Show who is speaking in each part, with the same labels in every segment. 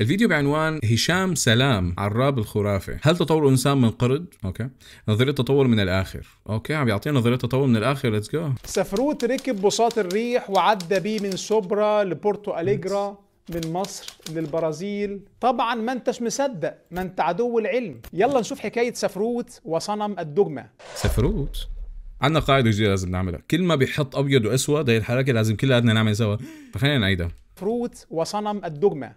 Speaker 1: الفيديو بعنوان هشام سلام عراب الخرافة هل تطور الإنسان من قرد؟ أوكي نظرية تطور من الآخر أوكي عم يعطينا نظرية تطور من الآخر ليتس جو
Speaker 2: سفروت ركب بساط الريح وعدى بيه من سوبرا لبورتو أليجرا من مصر للبرازيل طبعا ما انتش مصدق ما انت عدو العلم يلا نشوف حكاية سفروت وصنم الدجمة
Speaker 1: سفروت عندنا قاعدة جديدة لازم نعملها كل ما بيحط أبيض وأسود هي الحركة لازم كلها نعمل سوا فخلينا نعيدها
Speaker 2: فروت وصنم الدجمه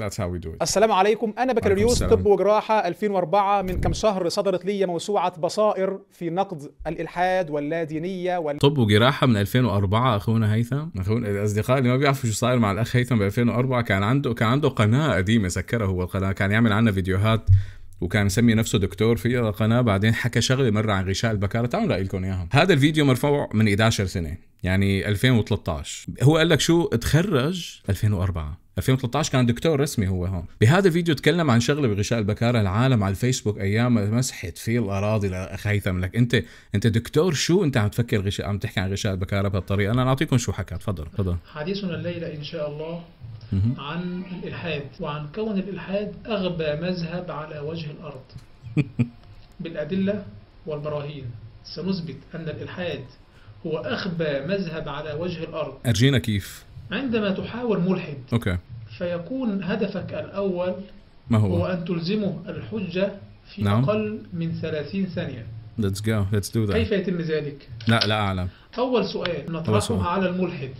Speaker 1: That's how we do it. السلام
Speaker 2: عليكم انا بكالوريوس طب وجراحه 2004 من كم شهر صدرت لي موسوعه بصائر في نقد الالحاد واللادينيه وال... طب
Speaker 1: وجراحه من 2004 اخونا هيثم اخونا الاصدقاء اللي ما بيعرفوا شو صاير مع الاخ هيثم ب 2004 كان عنده كان عنده قناه قديمه سكرها هو القناه كان يعمل عنا فيديوهات وكان مسمي نفسه دكتور في قناه بعدين حكى شغله مره عن غشاء البكاره تعالوا نلاقي لكم اياها هذا الفيديو مرفوع من 11 سنه يعني 2013 هو قال لك شو تخرج 2004 2013 كان دكتور رسمي هو هون بهذا الفيديو تكلم عن شغله بغشاء البكاره العالم على الفيسبوك ايام مسحت فيه الاراضي لاخ هيثم لك انت انت دكتور شو انت عم تفكر غشاء عم تحكي عن غشاء البكاره بهالطريقه انا اعطيكم شو حكى تفضل تفضل
Speaker 2: حديثنا الليله ان شاء الله عن الالحاد وعن كون الالحاد اغبى مذهب على وجه الارض بالادله والبراهين سنثبت ان الالحاد هو اخبى مذهب على وجه الارض
Speaker 1: ارجينا كيف
Speaker 2: عندما تحاور ملحد أوكي. فيكون هدفك الأول ما هو؟ هو أن تلزمه الحجة في نعم. أقل من 30 ثانية
Speaker 1: Let's go. Let's do that. كيف يتم ذلك؟ لا لا أعلم
Speaker 2: أول سؤال نطرحه على الملحد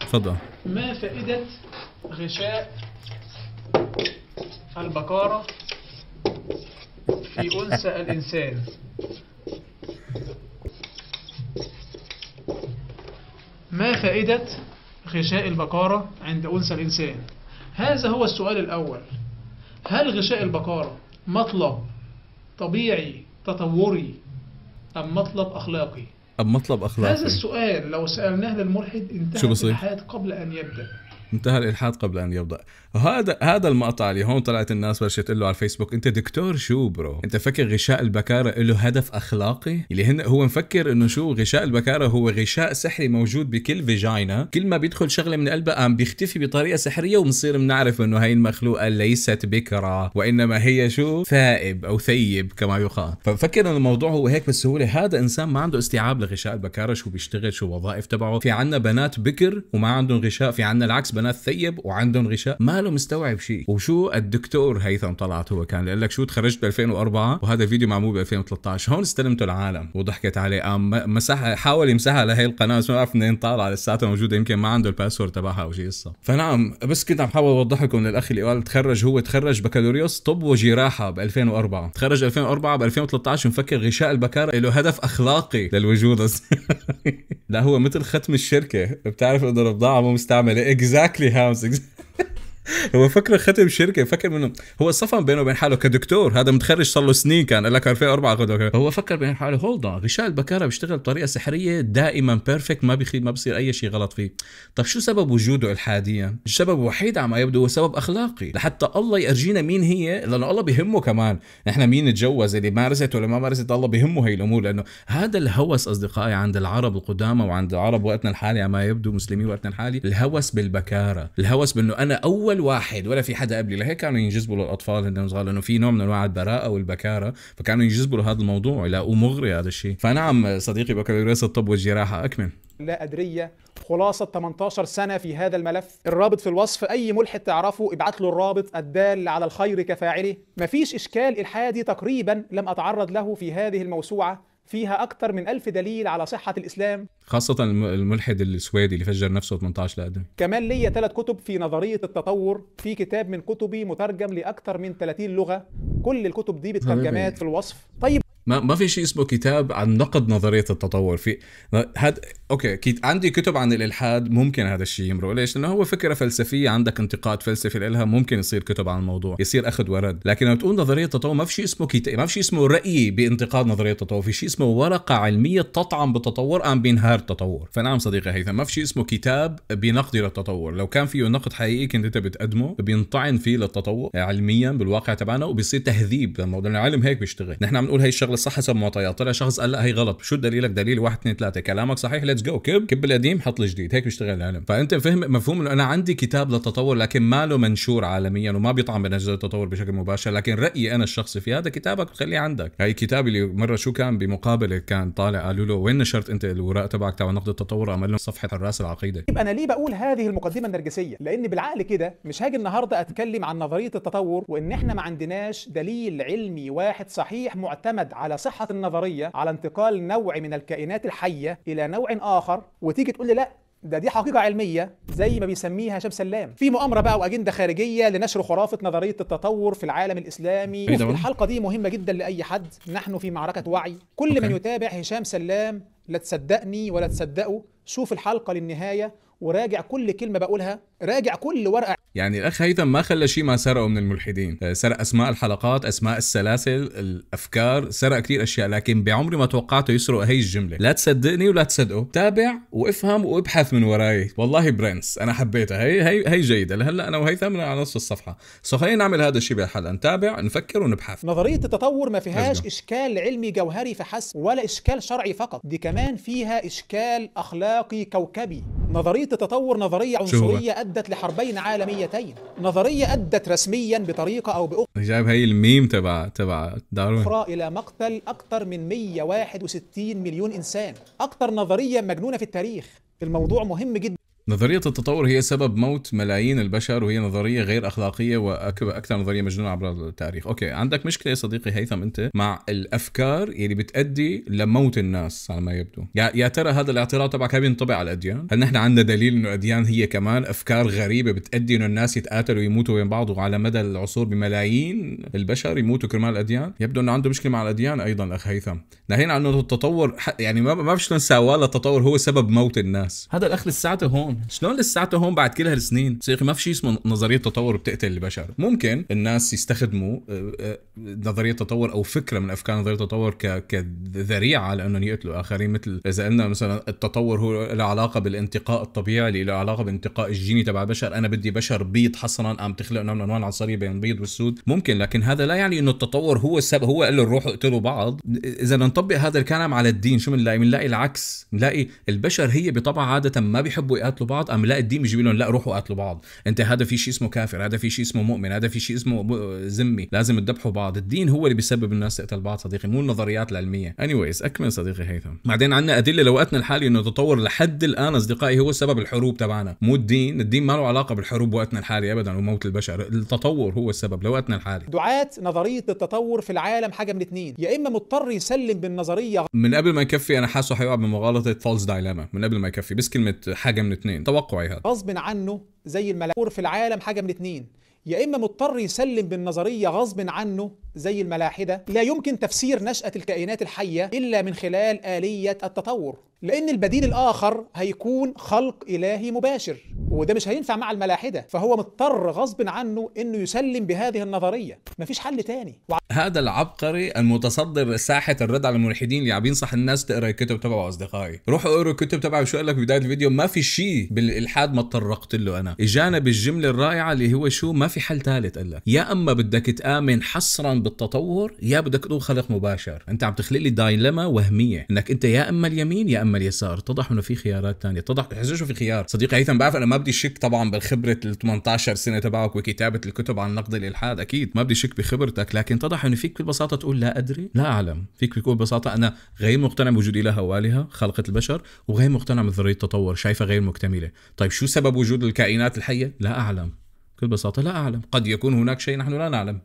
Speaker 2: تفضل ما فائدة غشاء البقارة في أنثى الإنسان؟ ما فائدة غشاء البقارة عند أنثى الإنسان هذا هو السؤال الأول هل غشاء البقارة مطلب طبيعي تطوري أم مطلب أخلاقي
Speaker 1: أم مطلب أخلاقي هذا
Speaker 2: السؤال لو سألناه للملحد انتهى الحياة قبل أن يبدأ
Speaker 1: انتهى الالحاد قبل ان يبدا هذا هذا المقطع اللي هون طلعت الناس بلشت تقول له على الفيسبوك انت دكتور شو برو انت فكر غشاء البكاره له هدف اخلاقي اللي هن هو مفكر انه شو غشاء البكاره هو غشاء سحري موجود بكل فيجاينا كل ما بيدخل شغله من قلبها قام بيختفي بطريقه سحريه وبنصير بنعرف انه هاي المخلوقه ليست بكره وانما هي شو ثائب او ثيب كما يقال ففكر انه الموضوع هو هيك بالسهوله هذا انسان ما عنده استيعاب لغشاء البكاره شو بيشتغل شو الوظائف تبعه في عنا بنات بكر وما عندهم غشاء في عنا العكس بنات ثيب وعندهم غشاء ما له مستوعب شيء وشو الدكتور هيثم طلعت هو كان لك شو تخرجت ب 2004 وهذا الفيديو معمول ب 2013 هون استلمته العالم وضحكت عليه قام مسح حاول يمسحها لهي القناه بس ما بعرف منين طالعه لساتها موجوده يمكن ما عنده الباسورد تبعها او شيء هسه فنعم بس كنت عم حاول اوضح لكم للاخ اللي قال تخرج هو تخرج بكالوريوس طب وجراحه ب 2004 تخرج 2004 ب 2013 مفكر غشاء البكاره له هدف اخلاقي للوجود لا هو مثل ختم الشركه بتعرف انه البضاعه مو مستعمله اكزاكت exactly how I'm. Ex هو فكره ختم شركه فكر منه هو صفن بينه وبين حاله كدكتور هذا متخرج صار له سنين كان قال لك 2004 هو فكر بين حاله هولد اون غشاء البكاره بيشتغل بطريقه سحريه دائما بيرفكت ما بيخي ما بصير اي شيء غلط فيه طب شو سبب وجوده الحاديا السبب الوحيد على ما يبدو هو سبب اخلاقي لحتى الله يرجينا مين هي لانه الله بيهمه كمان نحن مين تجوز اللي مارست ولا ما مارست الله بيهمه هي الامور لانه هذا الهوس اصدقائي عند العرب القدامى وعند العرب وقتنا الحالي على ما يبدو مسلمين وقتنا الحالي الهوس بالبكاره الهوس بانه انا اول اول واحد ولا في حدا قبلي لهيك كانوا ينجذبوا للاطفال هن صغار لانه في نوع من انواع البراءه والبكاره فكانوا ينجذبوا لهذا الموضوع يلاقوه مغري هذا الشيء فنعم صديقي بكالوريوس الطب والجراحه اكمل
Speaker 2: لا أدرية خلاصة 18 سنة في هذا الملف الرابط في الوصف أي ملحد تعرفه ابعت له الرابط الدال على الخير كفاعله مفيش إشكال الحادي تقريبا لم أتعرض له في هذه الموسوعة فيها أكثر من ألف دليل على صحة الإسلام
Speaker 1: خاصة الملحد السويدي اللي فجر نفسه 18 لقدم
Speaker 2: كمان ليا ثلاث كتب في نظرية التطور في كتاب من كتبي مترجم لأكثر من 30 لغة كل الكتب دي بالترجمات في الوصف طيب
Speaker 1: ما ما في شيء اسمه كتاب عن نقد نظريه التطور في هاد اوكي كيت عندي كتب عن الالحاد ممكن هذا الشيء يمرق ليش لانه هو فكره فلسفيه عندك انتقاد فلسفي لها ممكن يصير كتب عن الموضوع يصير اخذ ورد لكن لما تقول نظريه التطور ما في شيء اسمه كتاب ما في شيء اسمه راي بانتقاد نظريه التطور في شيء اسمه ورقه علميه تطعم بالتطور ام بينهار التطور فنعم صديقي هيثم ما في شيء اسمه كتاب بنقدي للتطور لو كان فيه نقد حقيقي كنت انت بتقدمه بينطعن فيه للتطور علميا بالواقع تبعنا وبيصير تهذيب للموضوع العلم هيك بيشتغل نحن عم نقول هي الشغله شغله صح حسب معطيات طلع شخص قال لا هي غلط شو دليلك دليل واحد اثنين ثلاثه كلامك صحيح ليتس جو كب كب القديم حط الجديد هيك بيشتغل العلم فانت فهم مفهوم انه انا عندي كتاب للتطور لكن ما له منشور عالميا وما بيطعم بنجزة التطور بشكل مباشر لكن رايي انا الشخصي في هذا كتابك خليه عندك هاي كتابي اللي مره شو كان بمقابله كان طالع قالوا له وين نشرت انت الوراق تبعك تبع نقد التطور عمل لهم صفحه حراس العقيده
Speaker 2: طيب انا ليه بقول هذه المقدمه النرجسيه لان بالعقل كده مش هاجي النهارده اتكلم عن نظريه التطور وان احنا ما عندناش دليل علمي واحد صحيح معتمد على صحة النظرية على انتقال نوع من الكائنات الحية إلى نوع آخر وتيجي تقول لي لا ده دي حقيقة علمية زي ما بيسميها هشام سلام في مؤامرة بقى وأجندة خارجية لنشر خرافة نظرية التطور في العالم الإسلامي الحلقة دي مهمة جدا لأي حد نحن في معركة وعي كل أوكي. من يتابع هشام سلام لا تصدقني ولا تصدقه شوف الحلقة للنهاية وراجع كل كلمة بقولها راجع كل ورقه
Speaker 1: يعني الاخ هيثم ما خلى شيء ما سرقه من الملحدين آه، سرق اسماء الحلقات اسماء السلاسل الافكار سرق كثير اشياء لكن بعمري ما توقعته يسرق هي الجمله لا تصدقني ولا تصدقه تابع وافهم وابحث من وراي والله برنس انا حبيتها هي هي هي جيده لهلا انا وهيثم على نص الصفحه سو خلينا نعمل هذا الشيء بالحلقه نتابع نفكر ونبحث نظريه التطور ما فيهاش هزجو.
Speaker 2: اشكال علمي جوهري فحسب ولا اشكال شرعي فقط دي كمان فيها اشكال اخلاقي كوكبي نظريه التطور نظريه عنصريه أدت لحربين عالميتين نظرية أدت رسميا بطريقة أو بأخرى
Speaker 1: جايب هاي الميم تبع تبع داروين
Speaker 2: أخرى إلى مقتل أكثر من 161 مليون إنسان أكثر نظرية مجنونة في التاريخ الموضوع مهم جدا
Speaker 1: نظرية التطور هي سبب موت ملايين البشر وهي نظرية غير أخلاقية وأكثر نظرية مجنونة عبر التاريخ أوكي عندك مشكلة يا صديقي هيثم أنت مع الأفكار اللي بتأدي لموت الناس على ما يبدو يا, ترى هذا الاعتراض تبعك هل بينطبق على الأديان؟ هل نحن عندنا دليل أنه الأديان هي كمان أفكار غريبة بتأدي أنه الناس يتقاتلوا ويموتوا بين بعض وعلى مدى العصور بملايين البشر يموتوا كرمال الأديان؟ يبدو أنه عنده مشكلة مع الأديان أيضا الأخ هيثم عن عنه التطور يعني ما ما شلون سواه التطور هو سبب موت الناس هذا الأخ لساته هون هون شلون لساته هون بعد كل هالسنين سيخي ما في شيء اسمه نظريه تطور بتقتل البشر ممكن الناس يستخدموا آه، آه، نظريه تطور او فكره من افكار نظريه التطور كذريعه لانهم يقتلوا اخرين مثل اذا قلنا مثلا التطور هو له علاقه بالانتقاء الطبيعي اللي له علاقه بالانتقاء الجيني تبع البشر انا بدي بشر بيض حصرا عم تخلق نوع من انواع العنصريه بين البيض والسود ممكن لكن هذا لا يعني انه التطور هو السبب هو قال له روحوا اقتلوا بعض اذا نطبق هذا الكلام على الدين شو بنلاقي بنلاقي العكس بنلاقي البشر هي بطبع عاده ما بيحبوا يقاتلوا قتلوا بعض ام لا الدين بيجيب لهم لا روحوا قاتلوا بعض انت هذا في شيء اسمه كافر هذا في شيء اسمه مؤمن هذا في شيء اسمه ذمي لازم تذبحوا بعض الدين هو اللي بيسبب الناس تقتل بعض صديقي مو النظريات العلميه وايز اكمل صديقي هيثم بعدين عندنا ادله لوقتنا الحالي انه تطور لحد الان اصدقائي هو سبب الحروب تبعنا مو الدين الدين ما له علاقه بالحروب وقتنا الحالي ابدا وموت البشر التطور هو السبب لوقتنا الحالي
Speaker 2: دعاة نظريه التطور في العالم حاجه من اثنين يا اما مضطر يسلم بالنظريه
Speaker 1: من قبل ما يكفي انا حاسه حيقع بمغالطه فولس دايلاما من قبل ما يكفي بس كلمه حاجه من اثنين مين توقعي هذا
Speaker 2: غصب عنه زي الملاحور في العالم حاجه من اتنين يا اما مضطر يسلم بالنظريه غصب عنه زي الملاحده لا يمكن تفسير نشاه الكائنات الحيه الا من خلال اليه التطور لأن البديل الآخر هيكون خلق إلهي مباشر وده مش هينفع مع الملاحدة فهو مضطر غصب عنه أنه يسلم بهذه النظرية مفيش حل تاني
Speaker 1: وع- هذا العبقري المتصدر ساحة الرد على الملحدين اللي عم ينصح الناس تقرا الكتب تبعه أصدقائي روحوا اقروا الكتب تبعه شو قال لك بداية الفيديو ما في شيء بالإلحاد ما تطرقت له أنا إجانا بالجملة الرائعة اللي هو شو ما في حل ثالث قال لك يا أما بدك تآمن حصرا بالتطور يا بدك تقول خلق مباشر أنت عم تخلق لي دايلما وهمية أنك أنت يا أما اليمين يا اما اليسار اتضح انه في خيارات ثانيه اتضح شو في خيار صديقي هيثم بعرف انا ما بدي شك طبعا بالخبره ال 18 سنه تبعك وكتابه الكتب عن نقد الالحاد اكيد ما بدي شك بخبرتك لكن اتضح انه فيك بكل بساطه تقول لا ادري لا اعلم فيك بكل بساطه انا غير مقتنع بوجود الهه والهه خلقت البشر وغير مقتنع بنظريه التطور شايفه غير مكتمله طيب شو سبب وجود الكائنات الحيه لا اعلم بكل بساطه لا اعلم قد يكون هناك شيء نحن لا نعلم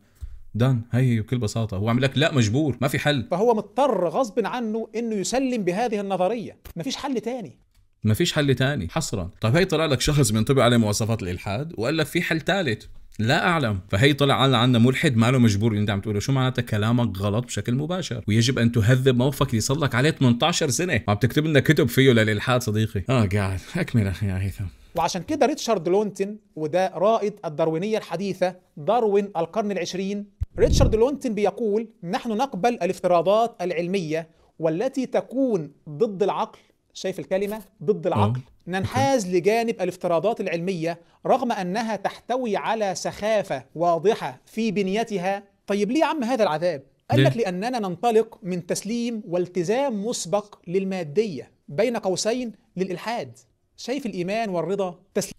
Speaker 1: دان هي بكل بساطه هو عم لك لا مجبور ما في حل
Speaker 2: فهو مضطر غصب عنه انه يسلم بهذه النظريه ما فيش حل تاني
Speaker 1: ما فيش حل تاني حصرا طيب هي طلع لك شخص بينطبق عليه مواصفات الالحاد وقال لك في حل ثالث لا اعلم فهي طلع عنا ملحد ما له مجبور اللي انت عم تقوله شو معناتها كلامك غلط بشكل مباشر ويجب ان تهذب موقفك اللي صار لك عليه 18 سنه وعم تكتب لنا كتب فيه للالحاد صديقي اه قاعد اكمل اخي يا هيثم
Speaker 2: وعشان كده ريتشارد لونتن وده رائد الداروينية الحديثة داروين القرن العشرين ريتشارد لونتن بيقول نحن نقبل الافتراضات العلمية والتي تكون ضد العقل شايف الكلمة ضد العقل ننحاز لجانب الافتراضات العلمية رغم أنها تحتوي على سخافة واضحة في بنيتها طيب ليه يا عم هذا العذاب؟ قال لك لأننا ننطلق من تسليم والتزام مسبق للمادية بين قوسين للإلحاد شايف الإيمان والرضا تسلم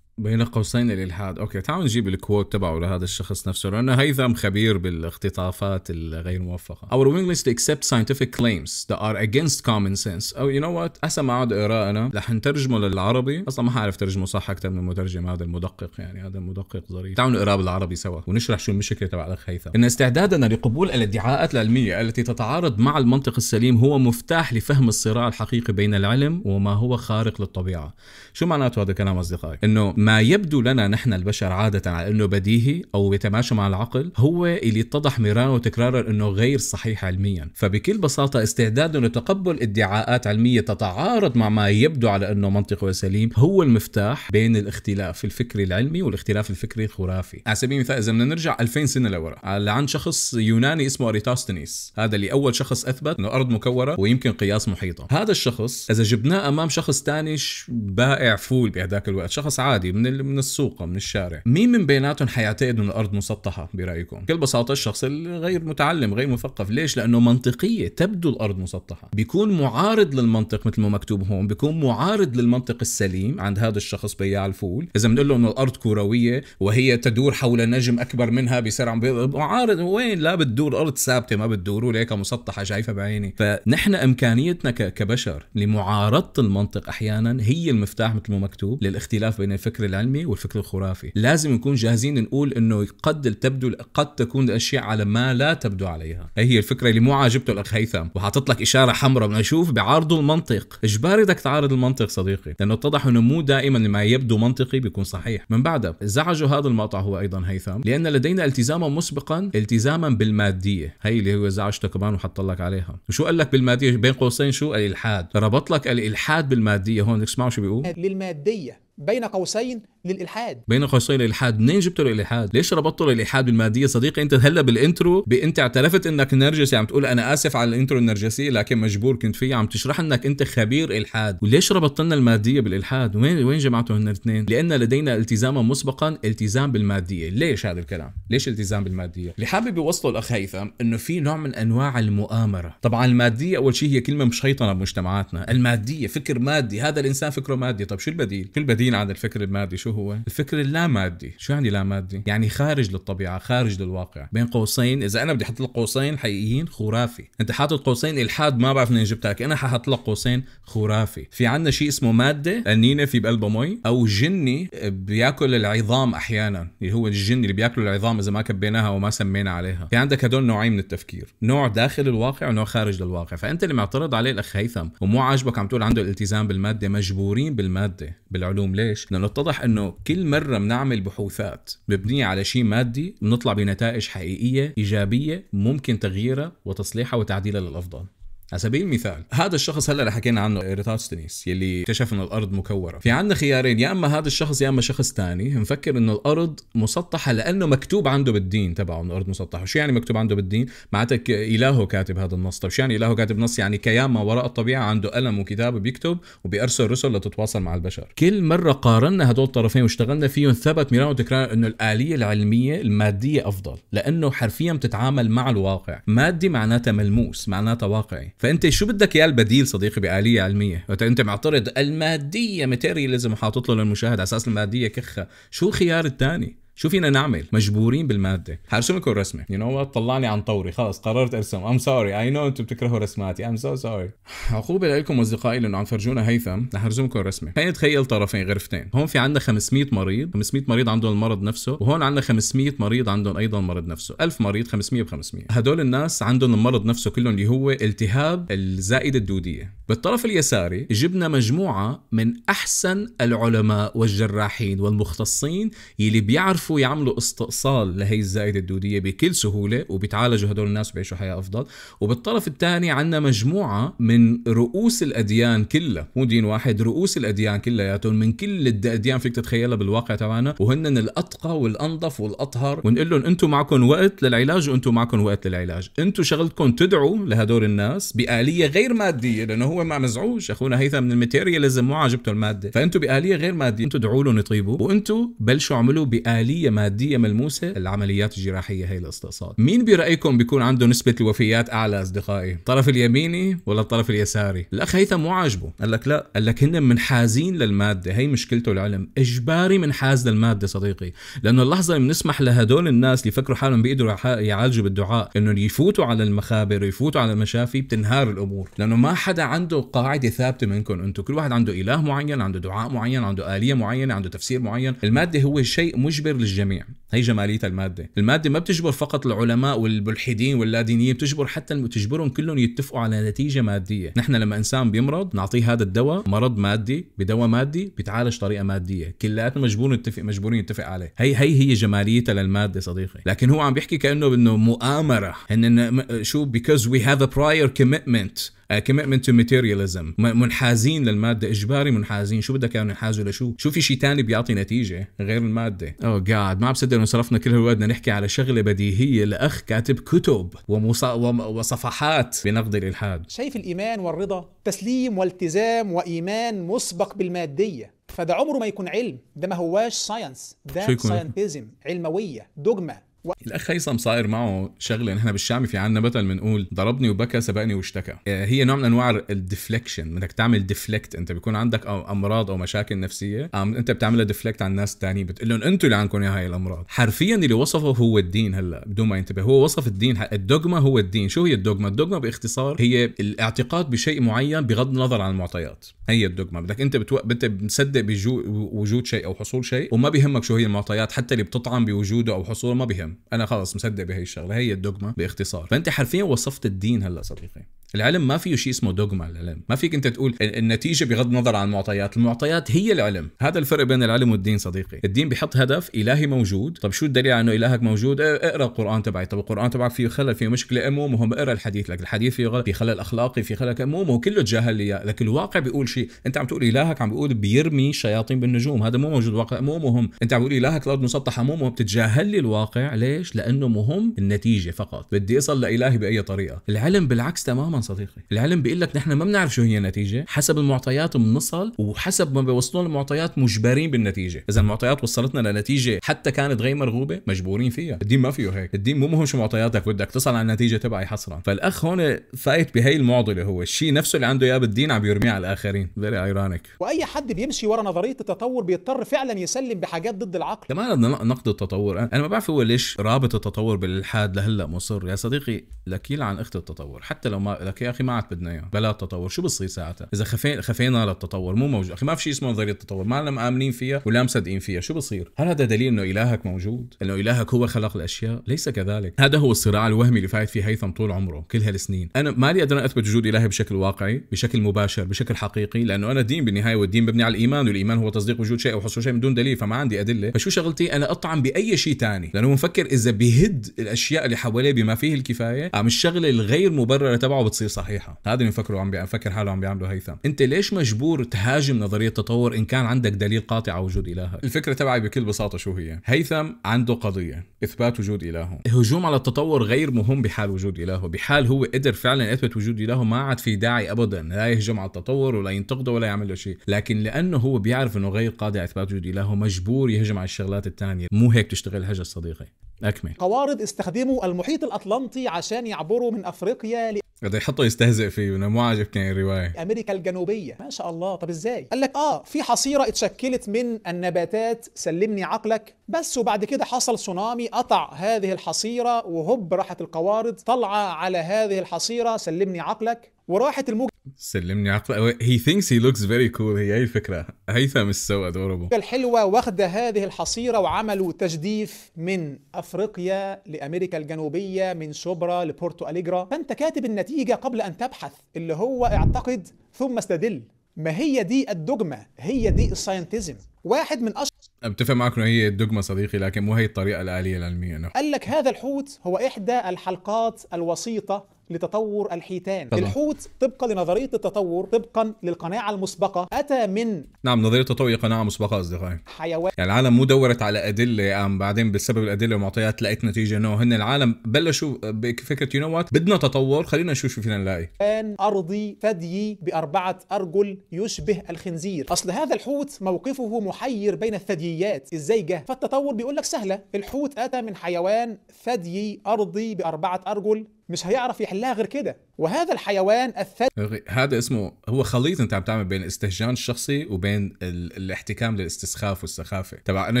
Speaker 1: بين قوسين الالحاد اوكي تعالوا نجيب الكوت تبعه لهذا الشخص نفسه لانه هيثم خبير بالاختطافات الغير موفقه our willingness to accept scientific claims that are against common sense او oh, you know what هسه ما عاد اقراه انا رح نترجمه للعربي اصلا ما حعرف ترجمه صح اكثر من المترجم هذا المدقق يعني هذا المدقق ظريف تعالوا نقراه بالعربي سوا ونشرح شو المشكله تبع الاخ هيثم ان استعدادنا لقبول الادعاءات العلميه التي تتعارض مع المنطق السليم هو مفتاح لفهم الصراع الحقيقي بين العلم وما هو خارق للطبيعه شو معناته هذا الكلام اصدقائي انه ما يبدو لنا نحن البشر عادة على أنه بديهي أو يتماشى مع العقل هو اللي اتضح مرارا وتكرارا أنه غير صحيح علميا فبكل بساطة استعداد لتقبل ادعاءات علمية تتعارض مع ما يبدو على أنه منطقي وسليم هو المفتاح بين الاختلاف الفكري العلمي والاختلاف الفكري الخرافي على سبيل المثال إذا بدنا نرجع 2000 سنة لورا عن شخص يوناني اسمه أريتاستنيس هذا اللي أول شخص أثبت أنه الأرض مكورة ويمكن قياس محيطها هذا الشخص إذا جبناه أمام شخص تاني بائع فول بهذاك الوقت شخص عادي من من السوق من الشارع مين من بيناتهم حيعتقد انه الارض مسطحه برايكم بكل بساطه الشخص الغير متعلم غير مثقف ليش لانه منطقيه تبدو الارض مسطحه بيكون معارض للمنطق مثل ما مكتوب هون بيكون معارض للمنطق السليم عند هذا الشخص بياع الفول اذا بنقول له انه الارض كرويه وهي تدور حول نجم اكبر منها بسرعه معارض وين لا بتدور الارض ثابته ما بتدور وليك مسطحه شايفها بعيني فنحن امكانيتنا كبشر لمعارضه المنطق احيانا هي المفتاح مثل ما مكتوب للاختلاف بين الفكر العلمي والفكر الخرافي لازم نكون جاهزين نقول انه قد تبدو قد تكون الاشياء على ما لا تبدو عليها هي هي الفكره اللي مو عاجبته الاخ هيثم وحاطط لك اشاره حمراء بدنا نشوف بعارضوا المنطق اجباري بدك تعارض المنطق صديقي لانه اتضح انه مو دائما ما يبدو منطقي بيكون صحيح من بعدها زعجه هذا المقطع هو ايضا هيثم لان لدينا التزاما مسبقا التزاما بالماديه هي اللي هو زعجته كمان وحط لك عليها وشو قال لك بالماديه بين قوسين شو الالحاد ربط لك الالحاد بالماديه هون اسمعوا شو بيقول
Speaker 2: للماديه بين قوسين للالحاد
Speaker 1: بين قوسين الالحاد منين جبتوا الالحاد ليش ربطتوا الالحاد بالماديه صديقي انت هلا بالانترو انت اعترفت انك نرجسي عم تقول انا اسف على الانترو النرجسي لكن مجبور كنت فيه عم تشرح انك انت خبير الحاد وليش ربطت لنا الماديه بالالحاد وين وين جمعتوا هن الاثنين لان لدينا التزاما مسبقا التزام بالماديه ليش هذا الكلام ليش التزام بالماديه اللي حابب يوصله الاخ هيثم انه في نوع من انواع المؤامره طبعا الماديه اول شيء هي كلمه مشيطنه بمجتمعاتنا الماديه فكر مادي هذا الانسان فكره مادي طب شو البديل شو البديل بعيدين عن الفكر المادي شو هو؟ الفكر اللامادي، شو يعني لا مادي؟ يعني خارج للطبيعه، خارج للواقع، بين قوسين، اذا انا بدي احط لك قوسين حقيقيين خرافي، انت حاطط قوسين الحاد ما بعرف منين جبتها انا ححط لك قوسين خرافي، في عندنا شيء اسمه ماده قنينه في بقلبها مي او جني بياكل العظام احيانا، اللي هو الجني اللي بياكلوا العظام اذا ما كبيناها وما سمينا عليها، في عندك هدول نوعين من التفكير، نوع داخل الواقع ونوع خارج للواقع، فانت اللي معترض عليه الاخ هيثم ومو عاجبك عم تقول عنده الالتزام بالماده مجبورين بالماده بالعلوم ليش؟ لانه اتضح انه كل مره بنعمل بحوثات مبنيه على شيء مادي بنطلع بنتائج حقيقيه ايجابيه ممكن تغييرها وتصليحها وتعديلها للافضل على سبيل المثال هذا الشخص هلا اللي حكينا عنه ايريتاتستنيس يلي اكتشف ان الارض مكوره في عندنا خيارين يا اما هذا الشخص يا اما شخص ثاني مفكر انه الارض مسطحه لانه مكتوب عنده بالدين تبعه انه الارض مسطحه شو يعني مكتوب عنده بالدين معناتك الهه كاتب هذا النص طب شو يعني الهه كاتب نص يعني كيان ما وراء الطبيعه عنده قلم وكتاب بيكتب وبيرسل رسل لتتواصل مع البشر كل مره قارنا هدول الطرفين واشتغلنا فيهم ثبت مرارا وتكرارا انه الاليه العلميه الماديه افضل لانه حرفيا بتتعامل مع الواقع مادي معناتها ملموس معناتها واقعي فانت شو بدك اياه البديل صديقي بآلية علمية انت معترض المادية ماتيرياليزم وحاطط له للمشاهد على اساس المادية كخة شو الخيار الثاني شو فينا نعمل مجبورين بالماده حرسم لكم رسمه يو نو طلعني عن طوري خلص قررت ارسم ام سوري اي نو انتم بتكرهوا رسماتي ام سو سوري عقوبه لكم واصدقائي لانه عم فرجونا هيثم رح ارسم لكم رسمه خلينا نتخيل طرفين غرفتين هون في عندنا 500 مريض 500 مريض عندهم المرض نفسه وهون عندنا 500 مريض عندهم ايضا المرض نفسه 1000 مريض 500 ب 500 هدول الناس عندهم المرض نفسه كلهم اللي هو التهاب الزائده الدوديه بالطرف اليساري جبنا مجموعه من احسن العلماء والجراحين والمختصين يلي بيعرفوا بيعرفوا يعملوا استئصال لهي الزائدة الدودية بكل سهولة وبيتعالجوا هدول الناس وبيعيشوا حياة أفضل وبالطرف الثاني عندنا مجموعة من رؤوس الأديان كلها مو دين واحد رؤوس الأديان كلياتهم يعني من كل الأديان فيك تتخيلها بالواقع تبعنا وهن الأتقى والأنظف والأطهر ونقول لهم أنتم معكم وقت للعلاج وأنتم معكم وقت للعلاج أنتم شغلتكم تدعوا لهدول الناس بآلية غير مادية لأنه هو ما مزعوج أخونا هيثم من الماتيرياليزم مو عاجبته المادة فأنتم بآلية غير مادية أنتم دعوا لهم يطيبوا وأنتم بلشوا اعملوا بآلية عمليه ماديه ملموسه العمليات الجراحيه هي الاستئصال مين برايكم بيكون عنده نسبه الوفيات اعلى اصدقائي الطرف اليميني ولا الطرف اليساري الاخ هيثم مو عاجبه قال لك لا قال لك هن منحازين للماده هي مشكلته العلم اجباري منحاز للماده صديقي لانه اللحظه اللي بنسمح لهدول الناس اللي يفكروا حالهم بيقدروا يعالجوا بالدعاء انه يفوتوا على المخابر يفوتوا على المشافي بتنهار الامور لانه ما حدا عنده قاعده ثابته منكم انتم كل واحد عنده اله معين عنده دعاء معين عنده اليه معينه عنده تفسير معين الماده هو شيء مجبر للجميع هي جمالية المادة المادة ما بتجبر فقط العلماء والملحدين واللادينيين بتجبر حتى بتجبرهم كلهم يتفقوا على نتيجة مادية نحن لما إنسان بيمرض نعطيه هذا الدواء مرض مادي بدواء مادي بيتعالج طريقة مادية كلياتنا مجبور نتفق مجبورين نتفق عليه هي هي هي جمالية للمادة صديقي لكن هو عم بيحكي كأنه انه مؤامرة ان شو because we have a prior commitment commitment to materialism منحازين للماده اجباري منحازين شو بدك اياهم يعني ينحازوا لشو شو في شيء ثاني بيعطي نتيجه غير الماده او oh جاد ما عم انه صرفنا كل هالوقت نحكي على شغله بديهيه لاخ كاتب كتب ومص... وصفحات بنقد الالحاد
Speaker 2: شايف الايمان والرضا تسليم والتزام وايمان مسبق بالماديه فده عمره ما يكون علم ده ما هواش ساينس ده ساينتزم علمويه دوجما
Speaker 1: الاخ هيثم صاير معه شغله نحن بالشام في عندنا مثل بنقول ضربني وبكى سبقني واشتكى آه، هي نوع من انواع الديفليكشن بدك تعمل ديفليكت انت بيكون عندك أو آه، امراض او مشاكل نفسيه انت بتعملها ديفليكت على الناس الثانيين بتقول لهم انتم اللي عندكم يا هاي الامراض حرفيا اللي وصفه هو الدين هلا بدون ما ينتبه هو وصف الدين الدوغما هو الدين شو هي الدوغما الدوغما باختصار هي الاعتقاد بشيء معين بغض النظر عن المعطيات هي الدوغما بدك انت بتو... انت بتصدق بوجود شيء او حصول شيء وما بيهمك شو هي المعطيات حتى اللي بتطعم بوجوده او حصوله ما بيهم انا خلص مصدق بهي الشغله هي الدوغما باختصار فانت حرفيا وصفت الدين هلا صديقي العلم ما فيه شيء اسمه دوغما العلم ما فيك انت تقول النتيجه بغض النظر عن المعطيات المعطيات هي العلم هذا الفرق بين العلم والدين صديقي الدين بيحط هدف الهي موجود طب شو الدليل على انه الهك موجود اقرا القران تبعي طب القران تبعك فيه خلل فيه مشكله مو مهم اقرا الحديث لك الحديث فيه غلط في خلل اخلاقي في خلل مو مو كله تجاهل لي لكن الواقع بيقول شيء انت عم تقول الهك عم بيقول بيرمي شياطين بالنجوم هذا مو موجود واقع مو مهم انت عم تقول الهك الارض مسطحه مو مهم بتتجاهل لي الواقع ليش لانه مهم النتيجه فقط بدي اصل لالهي باي طريقه العلم بالعكس تماما صديقي العلم بيقول لك نحن ما بنعرف شو هي النتيجه حسب المعطيات بنصل وحسب ما بيوصلون المعطيات مجبرين بالنتيجه اذا المعطيات وصلتنا لنتيجه حتى كانت غير مرغوبه مجبورين فيها الدين ما فيه هيك الدين مو مهم شو معطياتك بدك تصل على النتيجه تبعي حصرا فالاخ هون فايت بهي المعضله هو الشيء نفسه اللي عنده اياه بالدين عم يرميه على الاخرين فيري ايرونيك
Speaker 2: واي حد بيمشي ورا نظريه التطور بيضطر فعلا يسلم بحاجات ضد العقل
Speaker 1: كمان نقد التطور انا ما بعرف هو ليش رابط التطور بالالحاد لهلا مصر يا صديقي لك عن اخت التطور حتى لو ما لك يا اخي ما عاد بدنا اياه بلا تطور شو بصير ساعتها اذا خفينا خفينا للتطور مو موجود اخي ما في شيء اسمه نظريه التطور ما لنا مآمنين فيها ولا مصدقين فيها شو بصير هل هذا دليل انه الهك موجود انه الهك هو خلق الاشياء ليس كذلك هذا هو الصراع الوهمي اللي فايت فيه هيثم طول عمره كل هالسنين انا مالي قادر اثبت وجود الهي بشكل واقعي بشكل مباشر بشكل حقيقي لانه انا دين بالنهايه والدين مبني على الايمان والايمان هو تصديق وجود شيء او حصول شيء من دون دليل فما عندي ادله فشو شغلتي انا اطعم باي شيء ثاني لانه مفكر اذا بهد الاشياء اللي حواليه بما فيه الكفايه عم الشغله الغير مبرره تبعه تصير صحيحه هذا اللي مفكره عم بفكر حاله عم بيعمله هيثم انت ليش مجبور تهاجم نظريه التطور ان كان عندك دليل قاطع على وجود الهك الفكره تبعي بكل بساطه شو هي هيثم عنده قضيه اثبات وجود الهه الهجوم على التطور غير مهم بحال وجود الهه بحال هو قدر فعلا يثبت وجود الهه ما عاد في داعي ابدا لا يهجم على التطور ولا ينتقده ولا يعمل له شيء لكن لانه هو بيعرف انه غير قادر على اثبات وجود الهه مجبور يهجم على الشغلات الثانيه مو هيك تشتغل هجس صديقي أكمل
Speaker 2: قوارض استخدموا المحيط الأطلنطي عشان يعبروا من أفريقيا ل...
Speaker 1: قد يحطوا يستهزئ فيه انا مو عاجب كان يعني الروايه
Speaker 2: امريكا الجنوبيه ما شاء الله طب ازاي قال لك اه في حصيره اتشكلت من النباتات سلمني عقلك بس وبعد كده حصل تسونامي قطع هذه الحصيره وهب راحت القوارض طالعه على هذه الحصيره سلمني عقلك وراحت الموجة
Speaker 1: سلمني عقل هي ثينكس هي لوكس فيري كول هي هي الفكره هيثم السوء سو
Speaker 2: الحلوه واخده هذه الحصيره وعملوا تجديف من افريقيا لامريكا الجنوبيه من شبرا لبورتو اليجرا فانت كاتب النتيجه قبل ان تبحث اللي هو اعتقد ثم استدل ما هي دي الدجمه هي دي الساينتزم واحد من اشهر
Speaker 1: بتفق معك انه هي الدجمه صديقي لكن مو هي الطريقه الاليه للعلميه نعم.
Speaker 2: قال لك هذا الحوت هو احدى الحلقات الوسيطه لتطور الحيتان طبعا. الحوت طبقا لنظريه التطور طبقا للقناعه المسبقه اتى من
Speaker 1: نعم نظريه التطور قناعه مسبقه اصدقائي حيوان يعني العالم مو دورت على ادله يعني بعدين بسبب الادله والمعطيات لقيت نتيجه انه هن العالم بلشوا بفكره يو نو وات بدنا تطور خلينا نشوف شو فينا نلاقي
Speaker 2: كان ارضي ثديي باربعه ارجل يشبه الخنزير اصل هذا الحوت موقفه محير بين الثدييات ازاي جه فالتطور بيقول لك سهله الحوت اتى من حيوان ثديي ارضي باربعه ارجل مش هيعرف يحلها غير كده وهذا الحيوان الثدي
Speaker 1: هذا اسمه هو خليط انت عم تعمل بين الاستهجان الشخصي وبين ال... الاحتكام للاستسخاف والسخافه تبع انا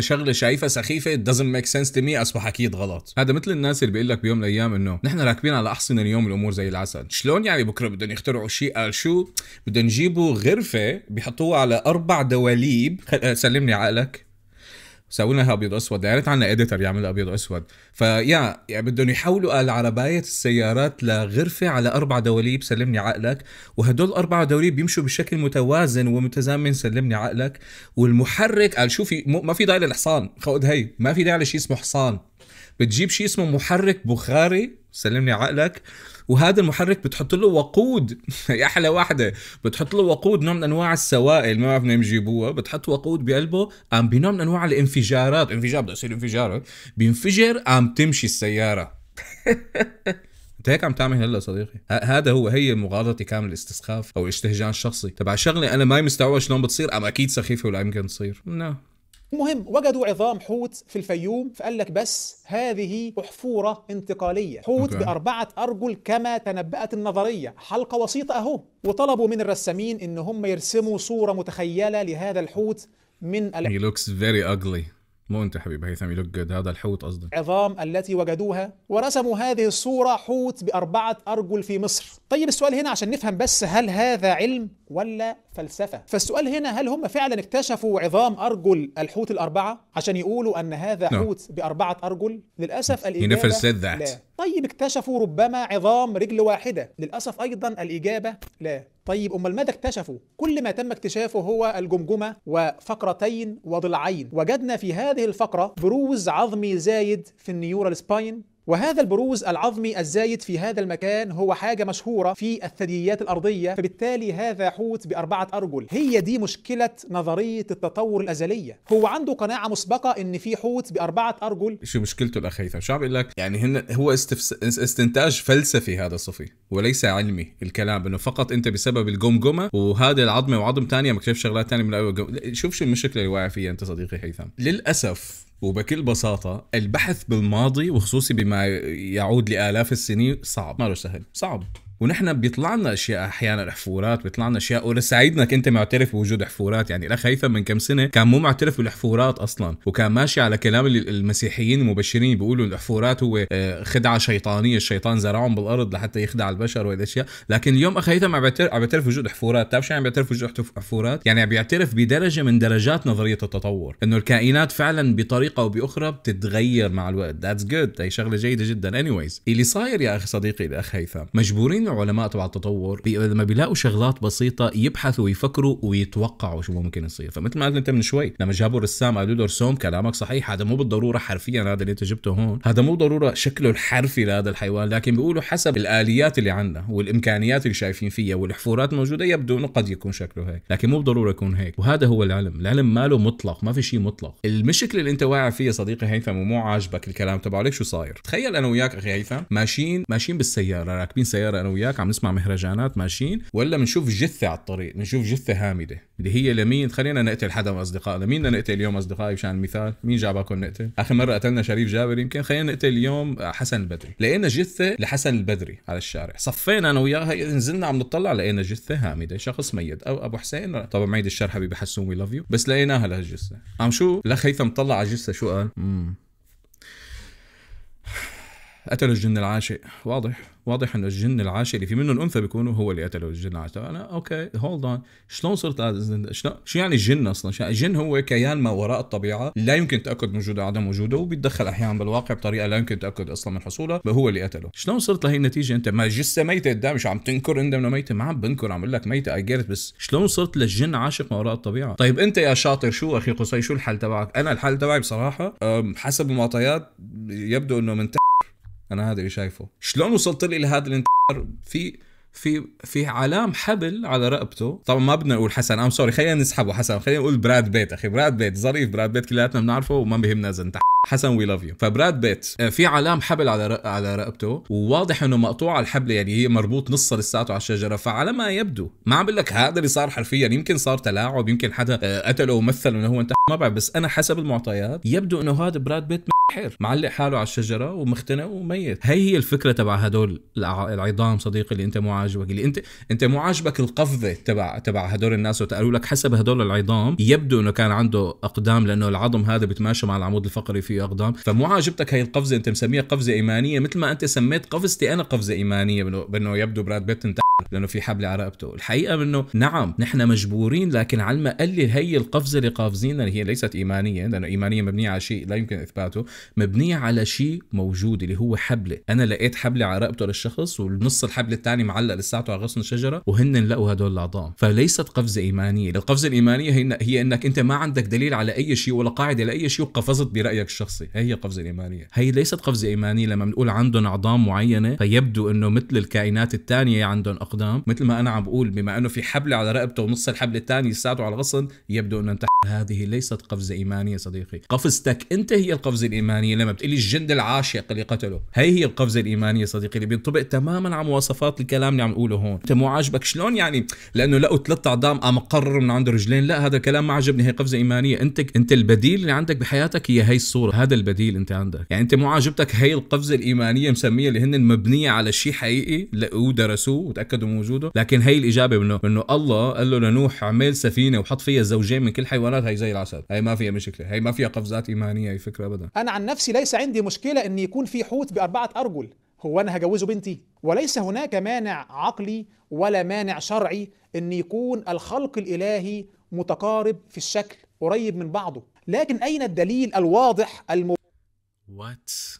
Speaker 1: شغله شايفها سخيفه doesn't make sense to me اصبح اكيد غلط هذا مثل الناس اللي بيقول لك بيوم من الايام انه نحن راكبين على احصنه اليوم الامور زي العسل شلون يعني بكره بدهم يخترعوا شيء قال شو بدهم يجيبوا غرفه بيحطوها على اربع دواليب سلمني عقلك سووا لها ابيض اسود يا يعني ريت عندنا اديتر يعمل ابيض اسود فيا يعني بدهم يحولوا العربايه السيارات لغرفه على اربع دواليب سلمني عقلك وهدول الاربع دواليب بيمشوا بشكل متوازن ومتزامن سلمني عقلك والمحرك قال شوفي ما في داعي للحصان خود هي ما في داعي لشيء اسمه حصان بتجيب شيء اسمه محرك بخاري سلمني عقلك وهذا المحرك بتحط له وقود يا احلى واحده بتحط له وقود نوع من انواع السوائل ما بعرف منين بجيبوها بتحط وقود بقلبه قام بنوع من انواع الانفجارات انفجار بده يصير انفجار بينفجر قام تمشي السياره انت هيك عم تعمل هلا صديقي هذا هو هي مغالطه كامل الاستسخاف او الاستهجان الشخصي تبع شغله انا ما مستوعب شلون بتصير ام اكيد سخيفه ولا يمكن تصير لا نعم.
Speaker 2: المهم وجدوا عظام حوت في الفيوم فقال لك بس هذه أحفورة انتقالية حوت okay. بأربعة أرجل كما تنبأت النظرية حلقة وسيطة أهو وطلبوا من الرسامين إن هم يرسموا صورة متخيلة لهذا الحوت من He
Speaker 1: looks very ugly مو انت حبيبي هيثم يلوك جود هذا الحوت قصدي
Speaker 2: عظام التي وجدوها ورسموا هذه الصورة حوت بأربعة أرجل في مصر طيب السؤال هنا عشان نفهم بس هل هذا علم ولا فلسفة فالسؤال هنا هل هم فعلا اكتشفوا عظام أرجل الحوت الأربعة عشان يقولوا أن هذا no. حوت بأربعة أرجل للأسف الإجابة لا طيب اكتشفوا ربما عظام رجل واحدة للأسف أيضا الإجابة لا طيب امال ماذا اكتشفوا كل ما تم اكتشافه هو الجمجمه وفقرتين وضلعين وجدنا في هذه الفقره بروز عظمي زايد في النيورال سباين وهذا البروز العظمي الزايد في هذا المكان هو حاجة مشهورة في الثدييات الأرضية فبالتالي هذا حوت بأربعة أرجل هي دي مشكلة نظرية التطور الأزلية هو عنده قناعة مسبقة إن في حوت بأربعة أرجل
Speaker 1: شو مشكلته الأخيثة شو عم بيقول لك يعني هن هو استفس... استنتاج فلسفي هذا صفي وليس علمي الكلام إنه فقط أنت بسبب الجمجمة وهذا العظمة وعظم تانية مكتشف شغلات تانية من شوف شو المشكلة اللي واقع فيها أنت صديقي هيثم للأسف وبكل بساطة البحث بالماضي وخصوصي بما يعود لآلاف السنين صعب ما سهل صعب ونحن بيطلع لنا اشياء احيانا الحفورات بيطلع لنا اشياء ولسعيدنك انت معترف بوجود حفورات يعني الاخ هيثم من كم سنه كان مو معترف بالحفورات اصلا وكان ماشي على كلام المسيحيين المبشرين بيقولوا الحفورات هو آه، خدعه شيطانيه الشيطان زرعهم بالارض لحتى يخدع البشر الاشياء لكن اليوم اخ هيثم عم بيعترف عم بيعترف بوجود حفورات بتعرف شو يعني بيعترف بوجود حفورات يعني عم بيعترف بدرجه من درجات نظريه التطور انه الكائنات فعلا بطريقه او باخرى بتتغير مع الوقت ذاتس جود هي شغله جيده جدا اني anyway. اللي صاير يا اخي صديقي الاخ هيثم مجبورين علماء تبع التطور لما بيلاقوا شغلات بسيطه يبحثوا ويفكروا ويتوقعوا شو ممكن يصير فمثل ما قلت انت من شوي لما جابوا رسام قالوا له رسوم كلامك صحيح هذا مو بالضروره حرفيا هذا اللي انت جبته هون هذا مو ضروره شكله الحرفي لهذا الحيوان لكن بيقولوا حسب الاليات اللي عندنا والامكانيات اللي شايفين فيها والحفورات الموجوده يبدو انه قد يكون شكله هيك لكن مو بالضروره يكون هيك وهذا هو العلم العلم ماله مطلق ما في شيء مطلق المشكله اللي انت واقع فيها صديقي هيثم ومو عاجبك الكلام تبعه ليك شو صاير تخيل انا وياك اخي هيثم ماشيين ماشيين بالسياره راكبين سياره انا وياك عم نسمع مهرجانات ماشيين ولا بنشوف جثه على الطريق بنشوف جثه هامده اللي هي لمين خلينا نقتل حدا من اصدقائنا مين بدنا نقتل اليوم اصدقائي مشان المثال مين جابكم نقتل اخر مره قتلنا شريف جابر يمكن خلينا نقتل اليوم حسن البدري لقينا جثه لحسن البدري على الشارع صفينا انا وياها نزلنا عم نطلع لقينا جثه هامده شخص ميت او ابو حسين طبعا معيد الشر حبيبي حسون وي لاف يو بس لقيناها لهالجثه عم شو لخيثم طلع على الجثه شو قال امم قتلوا الجن العاشق واضح واضح انه الجن العاشق اللي في منه الانثى بيكونوا هو اللي قتلوا الجن العاشق انا اوكي هولد اون شلون صرت شو يعني الجن اصلا الجن يعني- هو كيان ما وراء الطبيعه لا يمكن تاكد من وجوده عدم وجوده وبيتدخل احيانا بالواقع بطريقه لا يمكن تاكد اصلا من حصولها هو اللي قتله شلون صرت لهي النتيجه انت ما جسه ميته قدام مش عم تنكر انت انه ميته ما عم بنكر عم بقول لك ميته اي بس شلون صرت للجن عاشق ما وراء الطبيعه طيب انت يا شاطر شو اخي قصي شو الحل تبعك انا الحل تبعي بصراحه حسب المعطيات يبدو انه من انا هذا اللي شايفه شلون وصلت لي لهذا الانتحار في في في علام حبل على رقبته طبعا ما بدنا نقول حسن ام سوري خلينا نسحبه حسن خلينا نقول براد بيت اخي براد بيت ظريف براد بيت كلياتنا بنعرفه وما بهمنا اذا انت حسن وي لاف يو فبراد بيت آه، في علام حبل على رق... على رقبته وواضح انه مقطوع الحبل يعني هي مربوط نصها لساته على الشجره فعلى ما يبدو ما عم بقول لك هذا اللي صار حرفيا يمكن صار تلاعب يمكن حدا آه، قتله ومثل انه هو انت ما بعرف بس انا حسب المعطيات يبدو انه هذا براد بيت حير معلق حاله على الشجره ومختنق وميت هي هي الفكره تبع هدول العظام صديقي اللي انت مو عاجبك اللي انت انت مو عاجبك القفزه تبع تبع هدول الناس وتقالوا لك حسب هدول العظام يبدو انه كان عنده اقدام لانه العظم هذا بتماشى مع العمود الفقري فيه اقدام فمو عاجبتك هي القفزه انت مسميها قفزه ايمانيه مثل ما انت سميت قفزتي انا قفزه ايمانيه بانه يبدو براد بيت انت لانه في حبل على رقبته الحقيقه انه نعم نحن مجبورين لكن على قلل هي القفزه اللي قافزينها اللي هي ليست ايمانيه لانه ايمانيه مبنيه على شيء لا يمكن اثباته مبنيه على شيء موجود اللي هو حبله انا لقيت حبله على رقبته للشخص ونص الحبل الثاني معلق لساته على غصن الشجره وهن لقوا هدول العظام فليست قفزه ايمانيه القفزه الايمانيه هي, هي انك انت ما عندك دليل على اي شيء ولا قاعده لاي شيء وقفزت برايك الشخصي هي هي القفزه الايمانيه هي ليست قفزه ايمانيه لما بنقول عندهم عظام معينه فيبدو انه مثل الكائنات الثانيه عندهم الاقدام مثل ما انا عم بقول بما انه في حبل على رقبته ونص الحبل الثاني لساته على الغصن يبدو انه انت هذه ليست قفزه ايمانيه صديقي قفزتك انت هي القفزه الايمانيه لما بتقلي الجند العاشق اللي قتله هي هي القفزه الايمانيه صديقي اللي بينطبق تماما على مواصفات الكلام اللي عم اقوله هون انت مو عاجبك شلون يعني لانه لقوا ثلاث عظام قام قرر من عنده رجلين لا هذا الكلام ما عجبني هي قفزه ايمانيه انت انت البديل اللي عندك بحياتك هي هي الصوره هذا البديل انت عندك يعني انت مو عاجبتك هي القفزه الايمانيه مسميه اللي هن مبنيه على شيء حقيقي لقوه درسوه وتاكدوا متاكد من وجوده لكن هي الاجابه منه انه الله قال له لنوح اعمل سفينه وحط فيها زوجين من كل حيوانات هي زي العسل هي ما فيها مشكله هي ما فيها قفزات ايمانيه هي فكره ابدا
Speaker 2: انا عن نفسي ليس عندي مشكله ان يكون في حوت باربعه ارجل هو انا هجوزه بنتي وليس هناك مانع عقلي ولا مانع شرعي ان يكون الخلق الالهي متقارب في الشكل قريب من بعضه لكن اين الدليل الواضح الم... What?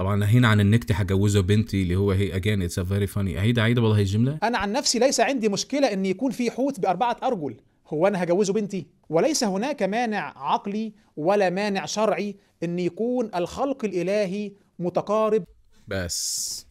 Speaker 1: طبعا هنا عن النكت هجوزه بنتي اللي هو هي اجان اتس فيري فاني اعيد اعيد والله الجمله
Speaker 2: انا عن نفسي ليس عندي مشكله ان يكون في حوت باربعه ارجل هو انا هجوزه بنتي وليس هناك مانع عقلي ولا مانع شرعي ان يكون الخلق الالهي متقارب
Speaker 1: بس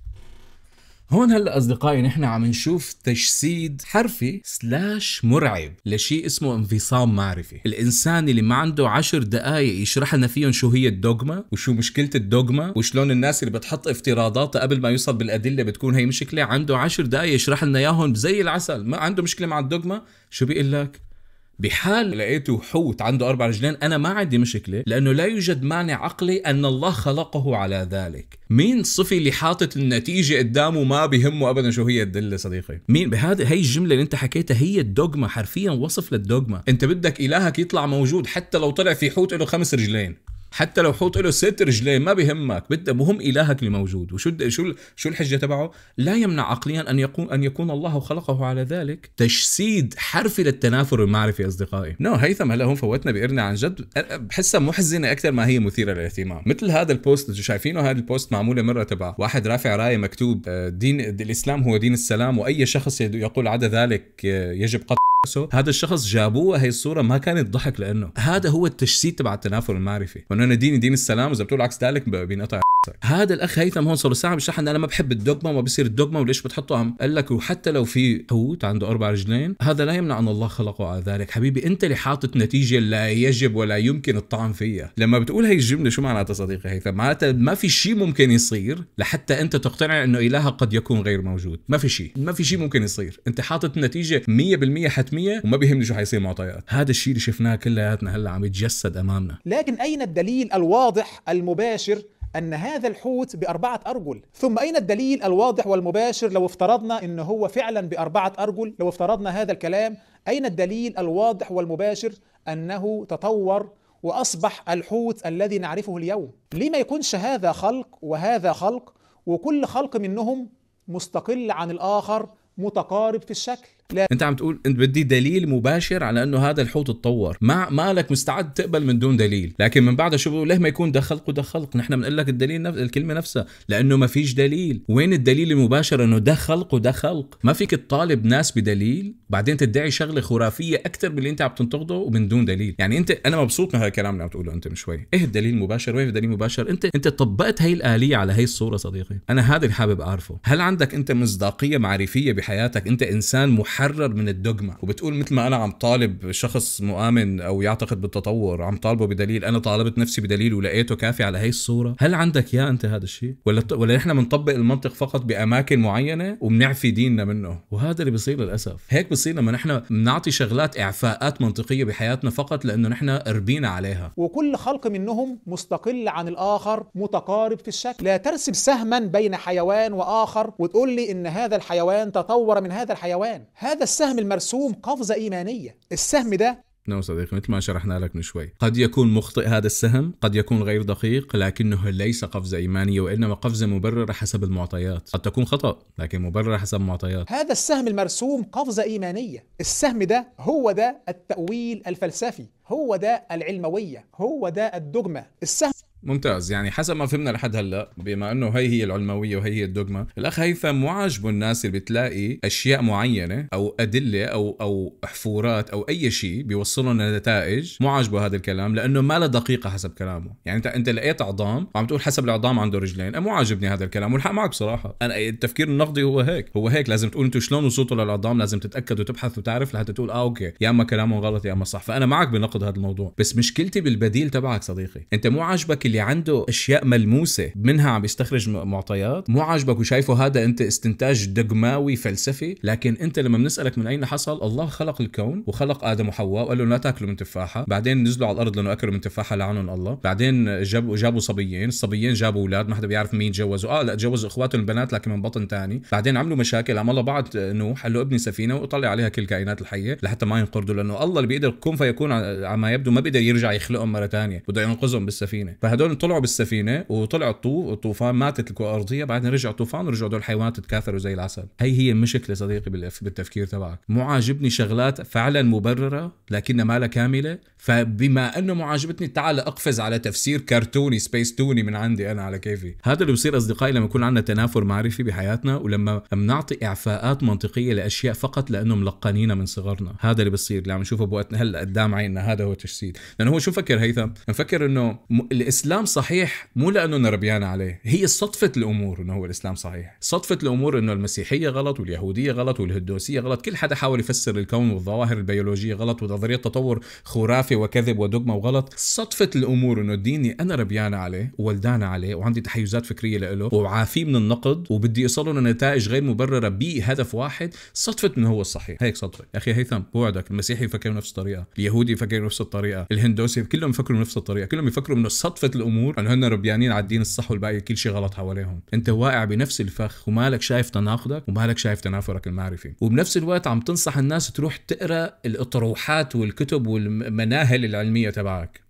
Speaker 1: هون هلا اصدقائي نحن عم نشوف تجسيد حرفي سلاش مرعب لشيء اسمه انفصام معرفي، الانسان اللي ما عنده عشر دقائق يشرح لنا فيهم شو هي الدوغما وشو مشكله الدوغما وشلون الناس اللي بتحط افتراضاتها قبل ما يوصل بالادله بتكون هي مشكله عنده عشر دقائق يشرح لنا اياهم زي العسل، ما عنده مشكله مع الدوغما شو بيقول لك؟ بحال لقيته حوت عنده أربع رجلين أنا ما عندي مشكلة لأنه لا يوجد مانع عقلي أن الله خلقه على ذلك مين صفي اللي حاطط النتيجة قدامه ما بهمه أبدا شو هي الدلة صديقي مين بهذا هي الجملة اللي أنت حكيتها هي الدوغما حرفيا وصف للدوغما أنت بدك إلهك يطلع موجود حتى لو طلع في حوت له خمس رجلين حتى لو حوط له ست رجلين ما بهمك بده مهم الهك اللي موجود وشو شو شو الحجه تبعه لا يمنع عقليا ان يكون ان يكون الله خلقه على ذلك تجسيد حرفي للتنافر المعرفي اصدقائي نو هيثم هلا هون فوتنا بقرنا عن جد بحسها محزنه اكثر ما هي مثيره للاهتمام مثل هذا البوست اللي شايفينه هذا البوست معموله مره تبع واحد رافع رايه مكتوب آه، دين الاسلام هو دين السلام واي شخص يقول عدا ذلك آه، يجب قطع هذا الشخص جابوه هي الصوره ما كانت ضحك لانه هذا هو التجسيد تبع التنافر المعرفي انه انا ديني دين السلام واذا بتقول عكس ذلك بينقطع هذا الاخ هيثم هون صار ساعه بيشرح انا ما بحب الدوغما وما بصير الدوغما وليش بتحطه عم قال لك وحتى لو في حوت عنده اربع رجلين هذا لا يمنع ان الله خلقه على ذلك حبيبي انت اللي حاطط نتيجه لا يجب ولا يمكن الطعن فيها لما بتقول هي الجمله شو معناتها صديقي هيثم معناتها ما في شيء ممكن يصير لحتى انت تقتنع انه الهك قد يكون غير موجود ما في شيء ما في شيء ممكن يصير انت حاطط نتيجه 100% حتميه وما بيهمني شو حيصير معطيات هذا الشيء اللي شفناه كلياتنا هلا عم يتجسد امامنا
Speaker 2: لكن اين الدليل الدليل الواضح المباشر أن هذا الحوت بأربعة أرجل ثم أين الدليل الواضح والمباشر لو افترضنا أنه هو فعلا بأربعة أرجل لو افترضنا هذا الكلام أين الدليل الواضح والمباشر أنه تطور وأصبح الحوت الذي نعرفه اليوم ليه ما يكونش هذا خلق وهذا خلق وكل خلق منهم مستقل عن الآخر متقارب في الشكل
Speaker 1: لا. انت عم تقول انت بدي دليل مباشر على انه هذا الحوت اتطور ما مالك مستعد تقبل من دون دليل لكن من بعدها شو ليه ما يكون دخلق ودخلق نحن بنقول لك الدليل نفس الكلمه نفسها لانه ما فيش دليل وين الدليل المباشر انه دخلق ودخلق ما فيك تطالب ناس بدليل بعدين تدعي شغله خرافيه اكثر من اللي انت عم تنتقده ومن دون دليل يعني انت انا مبسوط من هذا الكلام اللي عم تقوله انت من شوي ايه الدليل المباشر وين الدليل المباشر انت انت طبقت هي الاليه على هي الصوره صديقي انا هذا اللي حابب اعرفه هل عندك انت مصداقيه معرفيه بحياتك انت انسان محب بتتحرر من الدوغما وبتقول مثل ما انا عم طالب شخص مؤمن او يعتقد بالتطور عم طالبه بدليل انا طالبت نفسي بدليل ولقيته كافي على هي الصوره هل عندك يا انت هذا الشيء ولا ولا نحن بنطبق المنطق فقط باماكن معينه وبنعفي ديننا منه وهذا اللي بصير للاسف هيك بصير لما نحن بنعطي شغلات اعفاءات منطقيه بحياتنا فقط لانه نحن ربينا عليها
Speaker 2: وكل خلق منهم مستقل عن الاخر متقارب في الشكل لا ترسب سهما بين حيوان واخر وتقول لي ان هذا الحيوان تطور من هذا الحيوان هذا السهم المرسوم قفزة إيمانية السهم ده
Speaker 1: نعم صديقي مثل ما شرحنا لك من شوي قد يكون مخطئ هذا السهم قد يكون غير دقيق لكنه ليس قفزة إيمانية وإنما قفزة مبررة حسب المعطيات قد تكون خطأ لكن مبررة حسب المعطيات
Speaker 2: هذا السهم المرسوم قفزة إيمانية السهم ده هو ده التأويل الفلسفي هو ده العلموية هو ده الدجمة السهم
Speaker 1: ممتاز يعني حسب ما فهمنا لحد هلا بما انه هي هي العلمويه وهي هي الدوغما الاخ هيثم مو عاجبه الناس اللي بتلاقي اشياء معينه او ادله او او حفورات او اي شيء بيوصلهم لنتائج مو عاجبه هذا الكلام لانه ما له دقيقه حسب كلامه يعني انت انت لقيت عظام وعم تقول حسب العظام عنده رجلين مو عاجبني هذا الكلام والحق معك بصراحه انا التفكير النقدي هو هيك هو هيك لازم تقول انتم شلون وصلتوا للعظام لازم تتاكد وتبحث وتعرف لحتى تقول اه اوكي يا اما كلامه غلط يا اما صح فانا معك بنقد هذا الموضوع بس مشكلتي بالبديل تبعك صديقي انت مو عاجبك اللي عنده اشياء ملموسه منها عم يستخرج معطيات مو عاجبك وشايفه هذا انت استنتاج دقماوي فلسفي لكن انت لما بنسالك من اين حصل الله خلق الكون وخلق ادم وحواء وقال لهم لا تاكلوا من تفاحه بعدين نزلوا على الارض لانه اكلوا من تفاحه لعنهم الله بعدين جابوا جابوا صبيين الصبيين جابوا اولاد ما حدا بيعرف مين تجوزوا اه لا تجوزوا اخواتهم البنات لكن من بطن ثاني بعدين عملوا مشاكل عمل الله بعت نوح قال له ابني سفينه وطلع عليها كل الكائنات الحيه لحتى ما ينقرضوا لانه الله اللي بيقدر كون فيكون على ما يبدو ما بيقدر يرجع يخلقهم مره ثانيه بده ينقذهم بالسفينه هدول طلعوا بالسفينه وطلع الطوفان ماتت الكره الارضيه بعدين رجع الطوفان ورجعوا هدول الحيوانات تكاثروا زي العسل هي هي مشكله صديقي بالتفكير تبعك مو عاجبني شغلات فعلا مبرره لكنها مالها كامله فبما انه مو عاجبتني تعال اقفز على تفسير كرتوني سبيس توني من عندي انا على كيفي هذا اللي بصير اصدقائي لما يكون عندنا تنافر معرفي بحياتنا ولما بنعطي اعفاءات منطقيه لاشياء فقط لانه ملقنينا من صغرنا هذا اللي بصير اللي عم نشوفه بوقتنا هلا قدام عيننا هذا هو التجسيد لانه هو شو فكر هيثم فكر انه الاسلام الاسلام صحيح مو لانه انا ربيان عليه هي صدفه الامور انه هو الاسلام صحيح صدفه الامور انه المسيحيه غلط واليهوديه غلط والهندوسيه غلط كل حدا حاول يفسر الكون والظواهر البيولوجيه غلط ونظريه تطور خرافي وكذب ودogma وغلط صدفه الامور انه ديني انا ربيان عليه وولدانه عليه وعندي تحيزات فكريه له وعافيه من النقد وبدي اوصله لنتائج غير مبرره بهدف واحد صدفه انه هو الصحيح هيك صدفه يا اخي هيثم بوعدك المسيحي يفكر بنفس الطريقه اليهودي يفكر بنفس الطريقه الهندوسي كلهم يفكروا بنفس الطريقه كلهم يفكروا انه صدفه الامور انه يعني هن ربيانين على الدين الصح والباقي كل شيء غلط حواليهم انت واقع بنفس الفخ ومالك شايف تناقضك ومالك شايف تنافرك المعرفي وبنفس الوقت عم تنصح الناس تروح تقرا الاطروحات والكتب والمناهل العلميه تبعك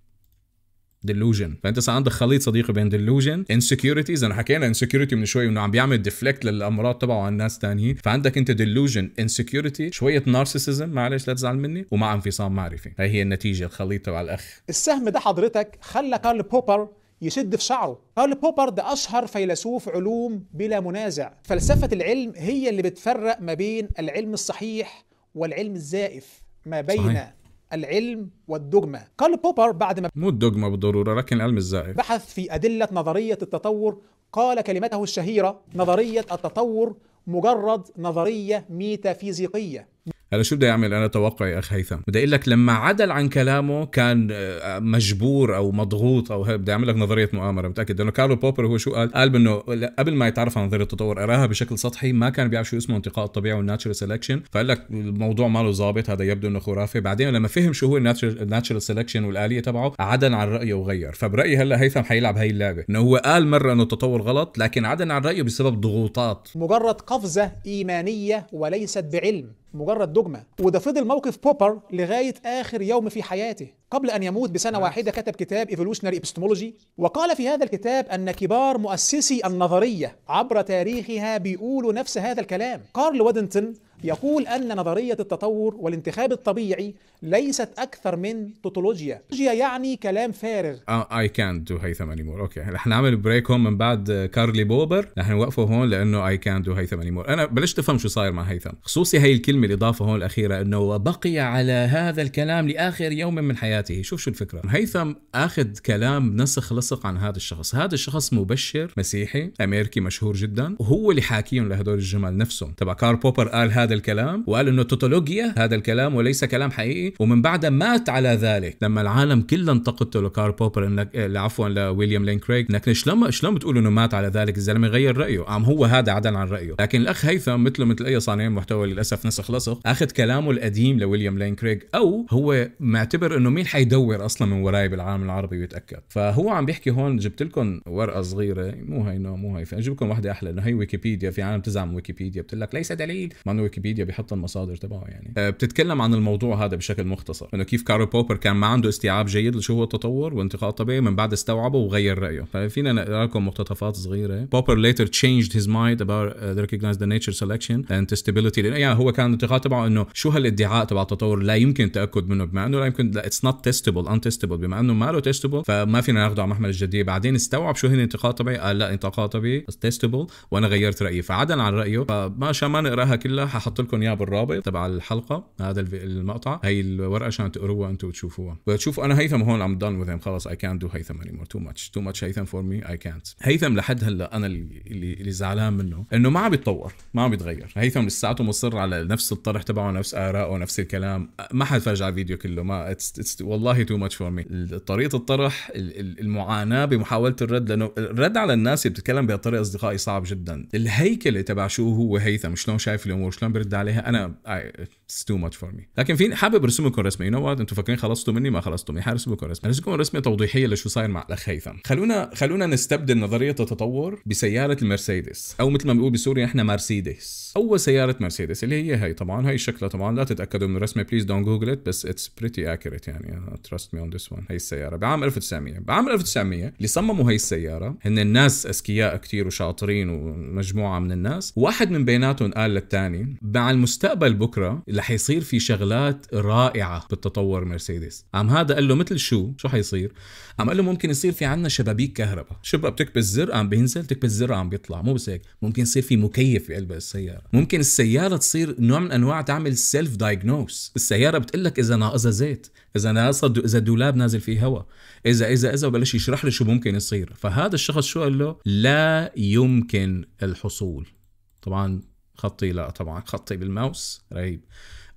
Speaker 1: ديلوجن فانت صار عندك خليط صديقي بين ديلوجن انسكيورتيز انا حكينا انسكيورتي من شوي انه عم بيعمل ديفلكت للامراض تبعه على الناس ثانيين فعندك انت ديلوجن انسكيورتي شويه نارسيسيزم معلش لا تزعل مني ومع انفصام معرفي هي هي النتيجه الخليط تبع الاخ
Speaker 2: السهم ده حضرتك خلى كارل بوبر يشد في شعره كارل بوبر ده أشهر فيلسوف علوم بلا منازع فلسفة العلم هي اللي بتفرق ما بين العلم الصحيح والعلم الزائف ما بين صحيح. العلم
Speaker 1: والدجمة قال بوبر بعد ما مو الدجمة بالضرورة لكن العلم الزائف
Speaker 2: بحث في أدلة نظرية التطور قال كلمته الشهيرة نظرية التطور مجرد نظرية ميتافيزيقية
Speaker 1: هلا شو بدي اعمل انا توقعي اخ هيثم بدي اقول لك لما عدل عن كلامه كان آه، مجبور او مضغوط او بدي اعمل لك نظريه مؤامره متاكد لانه كارلو بوبر هو شو قال قال انه قبل ما يتعرف على نظريه التطور قراها بشكل سطحي ما كان بيعرف شو اسمه انتقاء الطبيعي والناتشرال سيلكشن فقال لك الموضوع ماله ظابط هذا يبدو انه خرافه بعدين لما فهم شو هو الناتشرال سيلكشن والاليه تبعه عدل عن رايه وغير فبرايي هلا هيثم حيلعب هي اللعبه انه هو قال مره انه التطور غلط لكن عدل عن رايه بسبب ضغوطات
Speaker 2: مجرد قفزه ايمانيه وليست بعلم مجرد دجمة وده فضل موقف بوبر لغاية آخر يوم في حياته قبل أن يموت بسنة واحدة كتب كتاب Evolutionary Epistemology وقال في هذا الكتاب أن كبار مؤسسي النظرية عبر تاريخها بيقولوا نفس هذا الكلام كارل وادنتون يقول أن نظرية التطور والانتخاب الطبيعي ليست أكثر من توتولوجيا توتولوجيا يعني كلام فارغ
Speaker 1: اي can't دو هيثم anymore اوكي رح نعمل بريك هون من بعد كارلي بوبر رح نوقفه هون لانه اي can't دو هيثم anymore انا بلشت افهم شو صاير مع هيثم خصوصي هي الكلمه الاضافه هون الاخيره انه بقي على هذا الكلام لاخر يوم من حياته شوف شو الفكره هيثم اخذ كلام نسخ لصق عن هذا الشخص هذا الشخص مبشر مسيحي امريكي مشهور جدا وهو اللي حاكيهم لهدول الجمل نفسهم تبع كار بوبر قال هذا هذا الكلام وقال انه توتولوجيا هذا الكلام وليس كلام حقيقي ومن بعدها مات على ذلك لما العالم كله انتقدته لكارل بوبر انك آه، عفوا لويليام لين كريغ انك شلون شلون بتقول انه مات على ذلك الزلمه غير رايه عم هو هذا عدل عن رايه لكن الاخ هيثم مثله مثل اي صانع محتوى للاسف نسخ لصق اخذ كلامه القديم لويليام لين كريغ او هو معتبر انه مين حيدور اصلا من وراي بالعالم العربي ويتاكد فهو عم بيحكي هون جبت لكم ورقه صغيره مو هي نو مو هي فاجيب لكم واحده احلى انه هي ويكيبيديا في عالم تزعم ويكيبيديا بتقول لك ليس دليل ما انه ويكيبيديا بيحط المصادر تبعه يعني آه، بتتكلم عن الموضوع هذا بشكل مختصر انه كيف كارل بوبر كان ما عنده استيعاب جيد لشو هو التطور وانتقاء الطبيعي من بعد استوعبه وغير رايه ففينا طيب، نقرا لكم مقتطفات صغيره بوبر later changed his mind about uh, the recognized the nature selection and testability لانه يعني هو كان الانتقاء تبعه انه شو هالادعاء تبع التطور لا يمكن التاكد منه بما انه لا يمكن اتس نوت تيستبل ان تيستبل بما انه ما له تيستبل فما فينا ناخده على محمل الجديه بعدين استوعب شو هن انتقاء طبيعي قال لا انتقاء طبيعي تيستبل وانا غيرت رايي فعدل عن رايه فما شاء ما نقراها كلها حط لكم اياه بالرابط تبع الحلقه هذا المقطع هي الورقه عشان تقروها انتم وتشوفوها وتشوفوا انا هيثم هون عم ضل وذم خلص اي كانت دو هيثم مور تو ماتش تو ماتش هيثم فور مي اي كانت هيثم لحد هلا انا اللي اللي زعلان منه انه ما عم يتطور ما عم يتغير هيثم لساته مصر على نفس الطرح تبعه نفس ارائه نفس الكلام ما حد فرج على الفيديو كله ما it's, it's والله تو ماتش فور مي طريقه الطرح المعاناه بمحاوله الرد لانه الرد على الناس اللي بتتكلم بهالطريقه اصدقائي صعب جدا الهيكله تبع شو هو هيثم شلون شايف الامور شلون برد عليها انا آه، اتس تو ماتش فور مي لكن في حابب ارسم لكم رسمه يو نو وات انتم فاكرين خلصتوا مني ما خلصتوا حارسم لكم رسمه ارسم لكم رسمه توضيحيه لشو صاير مع الاخ هيثم خلونا خلونا نستبدل نظريه التطور بسياره المرسيدس او مثل ما بنقول بسوريا احنا مرسيدس اول سياره مرسيدس اللي هي هي طبعا هي شكلها طبعا لا تتاكدوا من الرسمه بليز دونت جوجل ات بس اتس بريتي اكيوريت يعني تراست مي اون ذس وان هي السياره بعام 1900 بعام 1900 اللي صمموا هي السياره هن الناس اذكياء كثير وشاطرين ومجموعه من الناس واحد من بيناتهم قال للثاني مع المستقبل بكره رح يصير في شغلات رائعه بالتطور مرسيدس عم هذا قال له مثل شو شو حيصير عم قال له ممكن يصير في عندنا شبابيك كهرباء شباب بتكبس زر عم بينزل تكبس زر عم بيطلع مو بس هيك ممكن يصير في مكيف بقلب السياره ممكن السياره تصير نوع من انواع تعمل سيلف دايجنوز السياره بتقول لك اذا ناقصها زيت اذا ناقصها اذا الدولاب نازل فيه هواء اذا اذا اذا وبلش يشرح لي شو ممكن يصير فهذا الشخص شو قال له لا يمكن الحصول طبعا خطي لا طبعا خطي بالماوس رهيب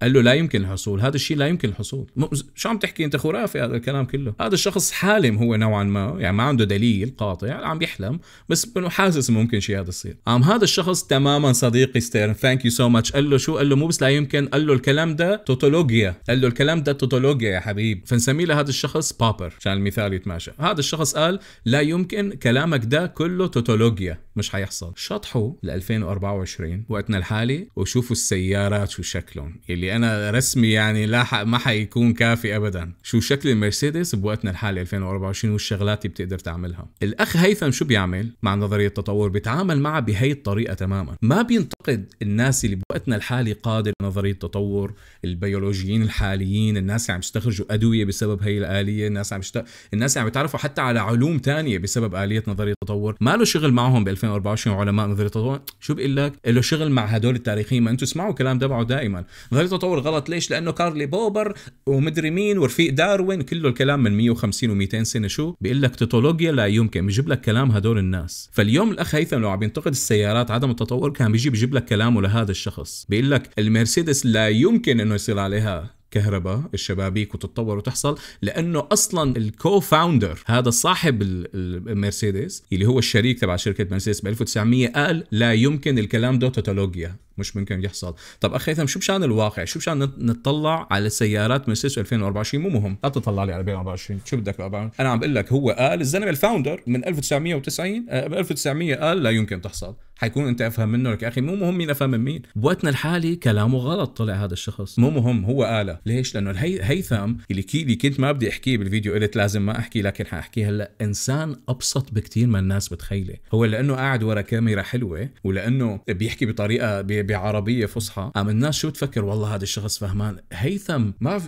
Speaker 1: قال له لا يمكن الحصول هذا الشيء لا يمكن الحصول شو عم تحكي انت خرافي هذا الكلام كله هذا الشخص حالم هو نوعا ما يعني ما عنده دليل قاطع يعني عم يحلم بس انه حاسس ممكن شيء هذا يصير عم هذا الشخص تماما صديقي ستيرن ثانك يو سو ماتش قال له شو قال له مو بس لا يمكن قال له الكلام ده توتولوجيا قال له الكلام ده توتولوجيا يا حبيب فنسميه لهذا الشخص بابر عشان المثال يتماشى هذا الشخص قال لا يمكن كلامك ده كله توتولوجيا مش حيحصل شطحوا ل 2024 وقتنا الحالي وشوفوا السيارات شو شكلهم اللي انا رسمي يعني لا ما حيكون كافي ابدا شو شكل المرسيدس بوقتنا الحالي 2024 والشغلات اللي بتقدر تعملها الاخ هيثم شو بيعمل مع نظريه التطور بيتعامل معها بهي الطريقه تماما ما بينتقد الناس اللي بوقتنا الحالي قادر نظريه التطور البيولوجيين الحاليين الناس اللي عم يستخرجوا ادويه بسبب هي الاليه الناس عم يشت... الناس عم يتعرفوا حتى على علوم ثانيه بسبب اليه نظريه التطور ما له شغل معهم ب 2024 علماء نظريه التطور شو بيقول لك له شغل مع هدول التاريخيين ما انتم اسمعوا كلام تبعه دائما نظريه تطور غلط ليش لانه كارلي بوبر ومدري مين ورفيق داروين كله الكلام من 150 و200 سنه شو بيقول لك توتولوجيا لا يمكن بيجيب لك كلام هدول الناس فاليوم الاخ هيثم لو عم بينتقد السيارات عدم التطور كان بيجي بيجيب لك كلامه لهذا الشخص بيقول لك المرسيدس لا يمكن انه يصير عليها كهرباء الشبابيك وتتطور وتحصل لانه اصلا الكو فاوندر هذا صاحب المرسيدس اللي هو الشريك تبع شركه مرسيدس ب 1900 قال لا يمكن الكلام ده توتولوجيا مش ممكن يحصل طب اخ هيثم شو بشان الواقع شو بشان نتطلع على سيارات من 2024 مو مهم لا تطلع لي على 2024 شو بدك 24 انا عم بقول لك هو قال الزلمه الفاوندر من 1990 ب 1900 قال لا يمكن تحصل حيكون انت افهم منه لك يا اخي مو مهم مين افهم من مين بوقتنا الحالي كلامه غلط طلع هذا الشخص مو مهم هو قاله ليش لانه الهي... هيثم اللي, كي... اللي كنت ما بدي احكيه بالفيديو قلت لازم ما احكي لكن حاحكيه هلا انسان ابسط بكثير ما الناس بتخيله هو لانه قاعد ورا كاميرا حلوه ولانه بيحكي بطريقه بي... بعربيه فصحى قام الناس شو تفكر والله هذا الشخص فهمان هيثم ما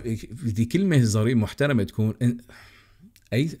Speaker 1: بدي كلمه ظريفه محترمه تكون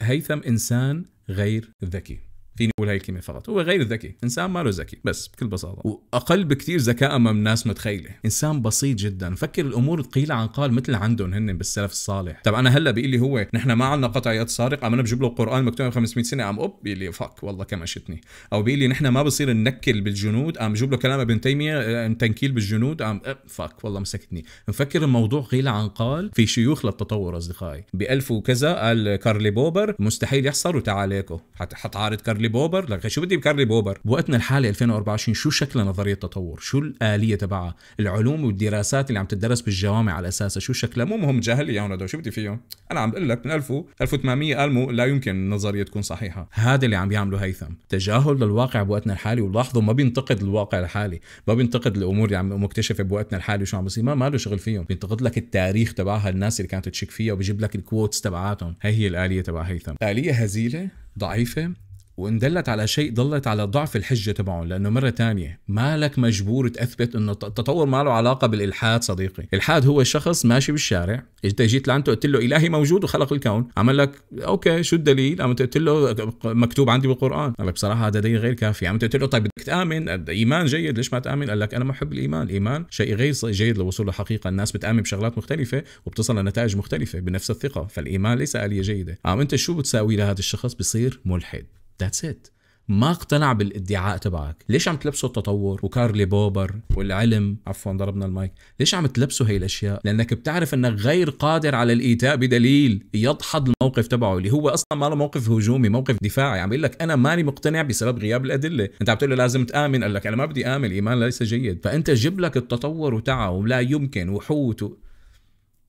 Speaker 1: هيثم انسان غير ذكي فيني اقول هاي الكلمه فقط هو غير ذكي انسان ما له ذكي بس بكل بساطه واقل بكثير ذكاء من الناس متخيله انسان بسيط جدا فكر الامور قيل عن قال مثل عندهم هن بالسلف الصالح طب انا هلا بيقول لي هو نحن ما عندنا قطعيات سارقه انا بجيب له قران مكتوب 500 سنه عم اوب بيقول لي فك والله كمشتني او بيقول لي نحن ما بصير ننكل بالجنود عم بجيب له كلام ابن تيميه تنكيل بالجنود عم فك والله مسكتني مفكر الموضوع قيل عن قال في شيوخ للتطور اصدقائي ب 1000 وكذا قال كارلي بوبر مستحيل يحصل وتعاليكو حتعارض كارلي كارلي بوبر لك شو بدي بكارلي بوبر بوقتنا الحالي 2024 شو شكل نظريه التطور شو الاليه تبعها العلوم والدراسات اللي عم تدرس بالجوامع على اساسها شو شكلها مو مهم جاهل يا هون شو بدي فيهم انا عم بقول لك من 1000 1800 قالوا لا يمكن النظريه تكون صحيحه هذا اللي عم يعمله هيثم تجاهل للواقع بوقتنا الحالي ولاحظوا ما بينتقد الواقع الحالي ما بينتقد الامور اللي عم مكتشفه بوقتنا الحالي وشو عم بيصير ما له شغل فيهم بينتقد لك التاريخ تبعها الناس اللي كانت تشك فيها وبيجيب لك الكوتس تبعاتهم هي هي الاليه تبع هيثم اليه هزيله ضعيفة وان دلت على شيء ضلت على ضعف الحجه تبعهم لانه مره تانية مالك مجبور تاثبت انه التطور ما له علاقه بالالحاد صديقي الحاد هو شخص ماشي بالشارع انت جيت لعنده قلت له الهي موجود وخلق الكون عمل لك اوكي شو الدليل عم قلت له مكتوب عندي بالقران قال لك بصراحه هذا دليل غير كافي عم قلت له طيب بدك تامن ايمان جيد ليش ما تامن قال لك انا محب الايمان الايمان شيء غير جيد للوصول لحقيقه الناس بتامن بشغلات مختلفه وبتصل لنتائج مختلفه بنفس الثقه فالايمان ليس اليه جيده عم انت شو بتساوي لهذا الشخص بصير ملحد ذاتس ات ما اقتنع بالادعاء تبعك ليش عم تلبسه التطور وكارلي بوبر والعلم عفوا ضربنا المايك ليش عم تلبسه هي الاشياء لانك بتعرف انك غير قادر على الايتاء بدليل يضحض الموقف تبعه اللي هو اصلا ما له موقف هجومي موقف دفاعي عم يقول لك انا ماني مقتنع بسبب غياب الادله انت عم تقول له لازم تامن قال لك انا ما بدي امن الايمان ليس جيد فانت جيب لك التطور وتعه ولا يمكن وحوت و...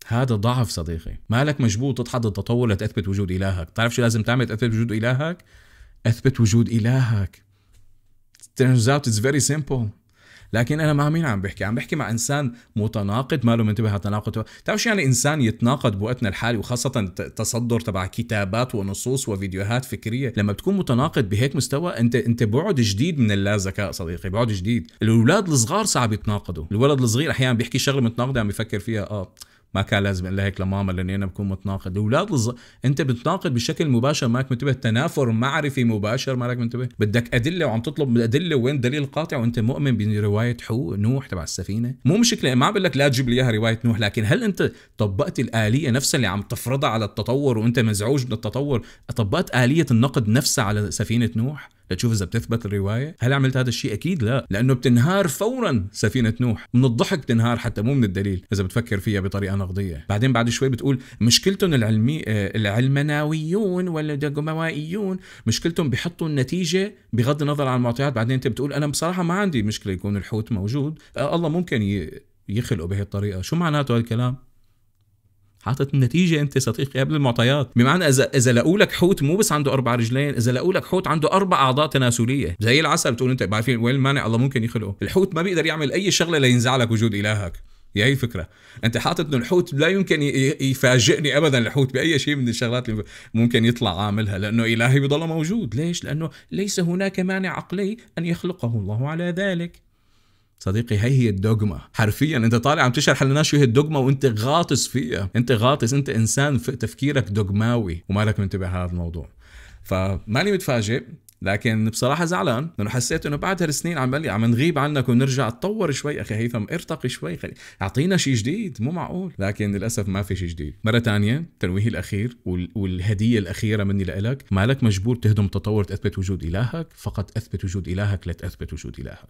Speaker 1: هذا ضعف صديقي مالك مجبور تضحض التطور لتثبت وجود الهك بتعرف شو لازم تعمل تثبت وجود الهك اثبت وجود الهك turns out it's very simple لكن انا مع مين عم بحكي؟ عم بحكي مع انسان متناقض ما له منتبه على تناقضه، بتعرف شو يعني انسان يتناقض بوقتنا الحالي وخاصه تصدر تبع كتابات ونصوص وفيديوهات فكريه، لما بتكون متناقض بهيك مستوى انت انت بعد جديد من اللا ذكاء صديقي، بعد جديد، الاولاد الصغار صعب يتناقضوا، الولد الصغير احيانا بيحكي شغله متناقضه عم بيفكر فيها اه ما كان لازم اقول هيك لماما لاني انا بكون متناقض الاولاد لز... انت بتناقض بشكل مباشر ماك منتبه تنافر معرفي مباشر مالك منتبه بدك ادله وعم تطلب ادله وين دليل قاطع وانت مؤمن بروايه حو نوح تبع السفينه مو مشكله ما عم بقول لك لا تجيب لي اياها روايه نوح لكن هل انت طبقت الاليه نفسها اللي عم تفرضها على التطور وانت مزعوج من التطور طبقت اليه النقد نفسها على سفينه نوح لتشوف اذا بتثبت الروايه هل عملت هذا الشيء اكيد لا لانه بتنهار فورا سفينه نوح من الضحك بتنهار حتى مو من الدليل اذا بتفكر فيها بطريقه نقديه بعدين بعد شوي بتقول مشكلتهم العلمي آه، العلمناويون ولا الجموائيون مشكلتهم بيحطوا النتيجه بغض النظر عن المعطيات بعدين انت بتقول انا بصراحه ما عندي مشكله يكون الحوت موجود آه، الله ممكن يخلقه بهي الطريقه شو معناته هالكلام حاطط النتيجه انت صديقي قبل المعطيات بمعنى اذا اذا لقوا لك حوت مو بس عنده اربع رجلين اذا لقوا لك حوت عنده اربع اعضاء تناسليه زي العسل بتقول انت بعرفين وين المانع الله ممكن يخلقه الحوت ما بيقدر يعمل اي شغله لينزع لك وجود الهك هي هي الفكره انت حاطط انه الحوت لا يمكن يفاجئني ابدا الحوت باي شيء من الشغلات اللي ممكن يطلع عاملها لانه الهي بضل موجود ليش لانه ليس هناك مانع عقلي ان يخلقه الله على ذلك صديقي هي هي الدوغما حرفيا انت طالع عم تشرح لنا شو هي الدوغما وانت غاطس فيها انت غاطس انت انسان تفكيرك دوغماوي ومالك منتبه على هذا الموضوع فماني متفاجئ لكن بصراحه زعلان لانه حسيت انه بعد هالسنين عم عم نغيب عنك ونرجع تطور شوي اخي هيثم ارتقي شوي خلي اعطينا شيء جديد مو معقول لكن للاسف ما في شيء جديد مره ثانيه تنويهي الاخير والهديه الاخيره مني لك مالك مجبور تهدم تطور تثبت وجود الهك فقط اثبت وجود الهك لتثبت وجود الهك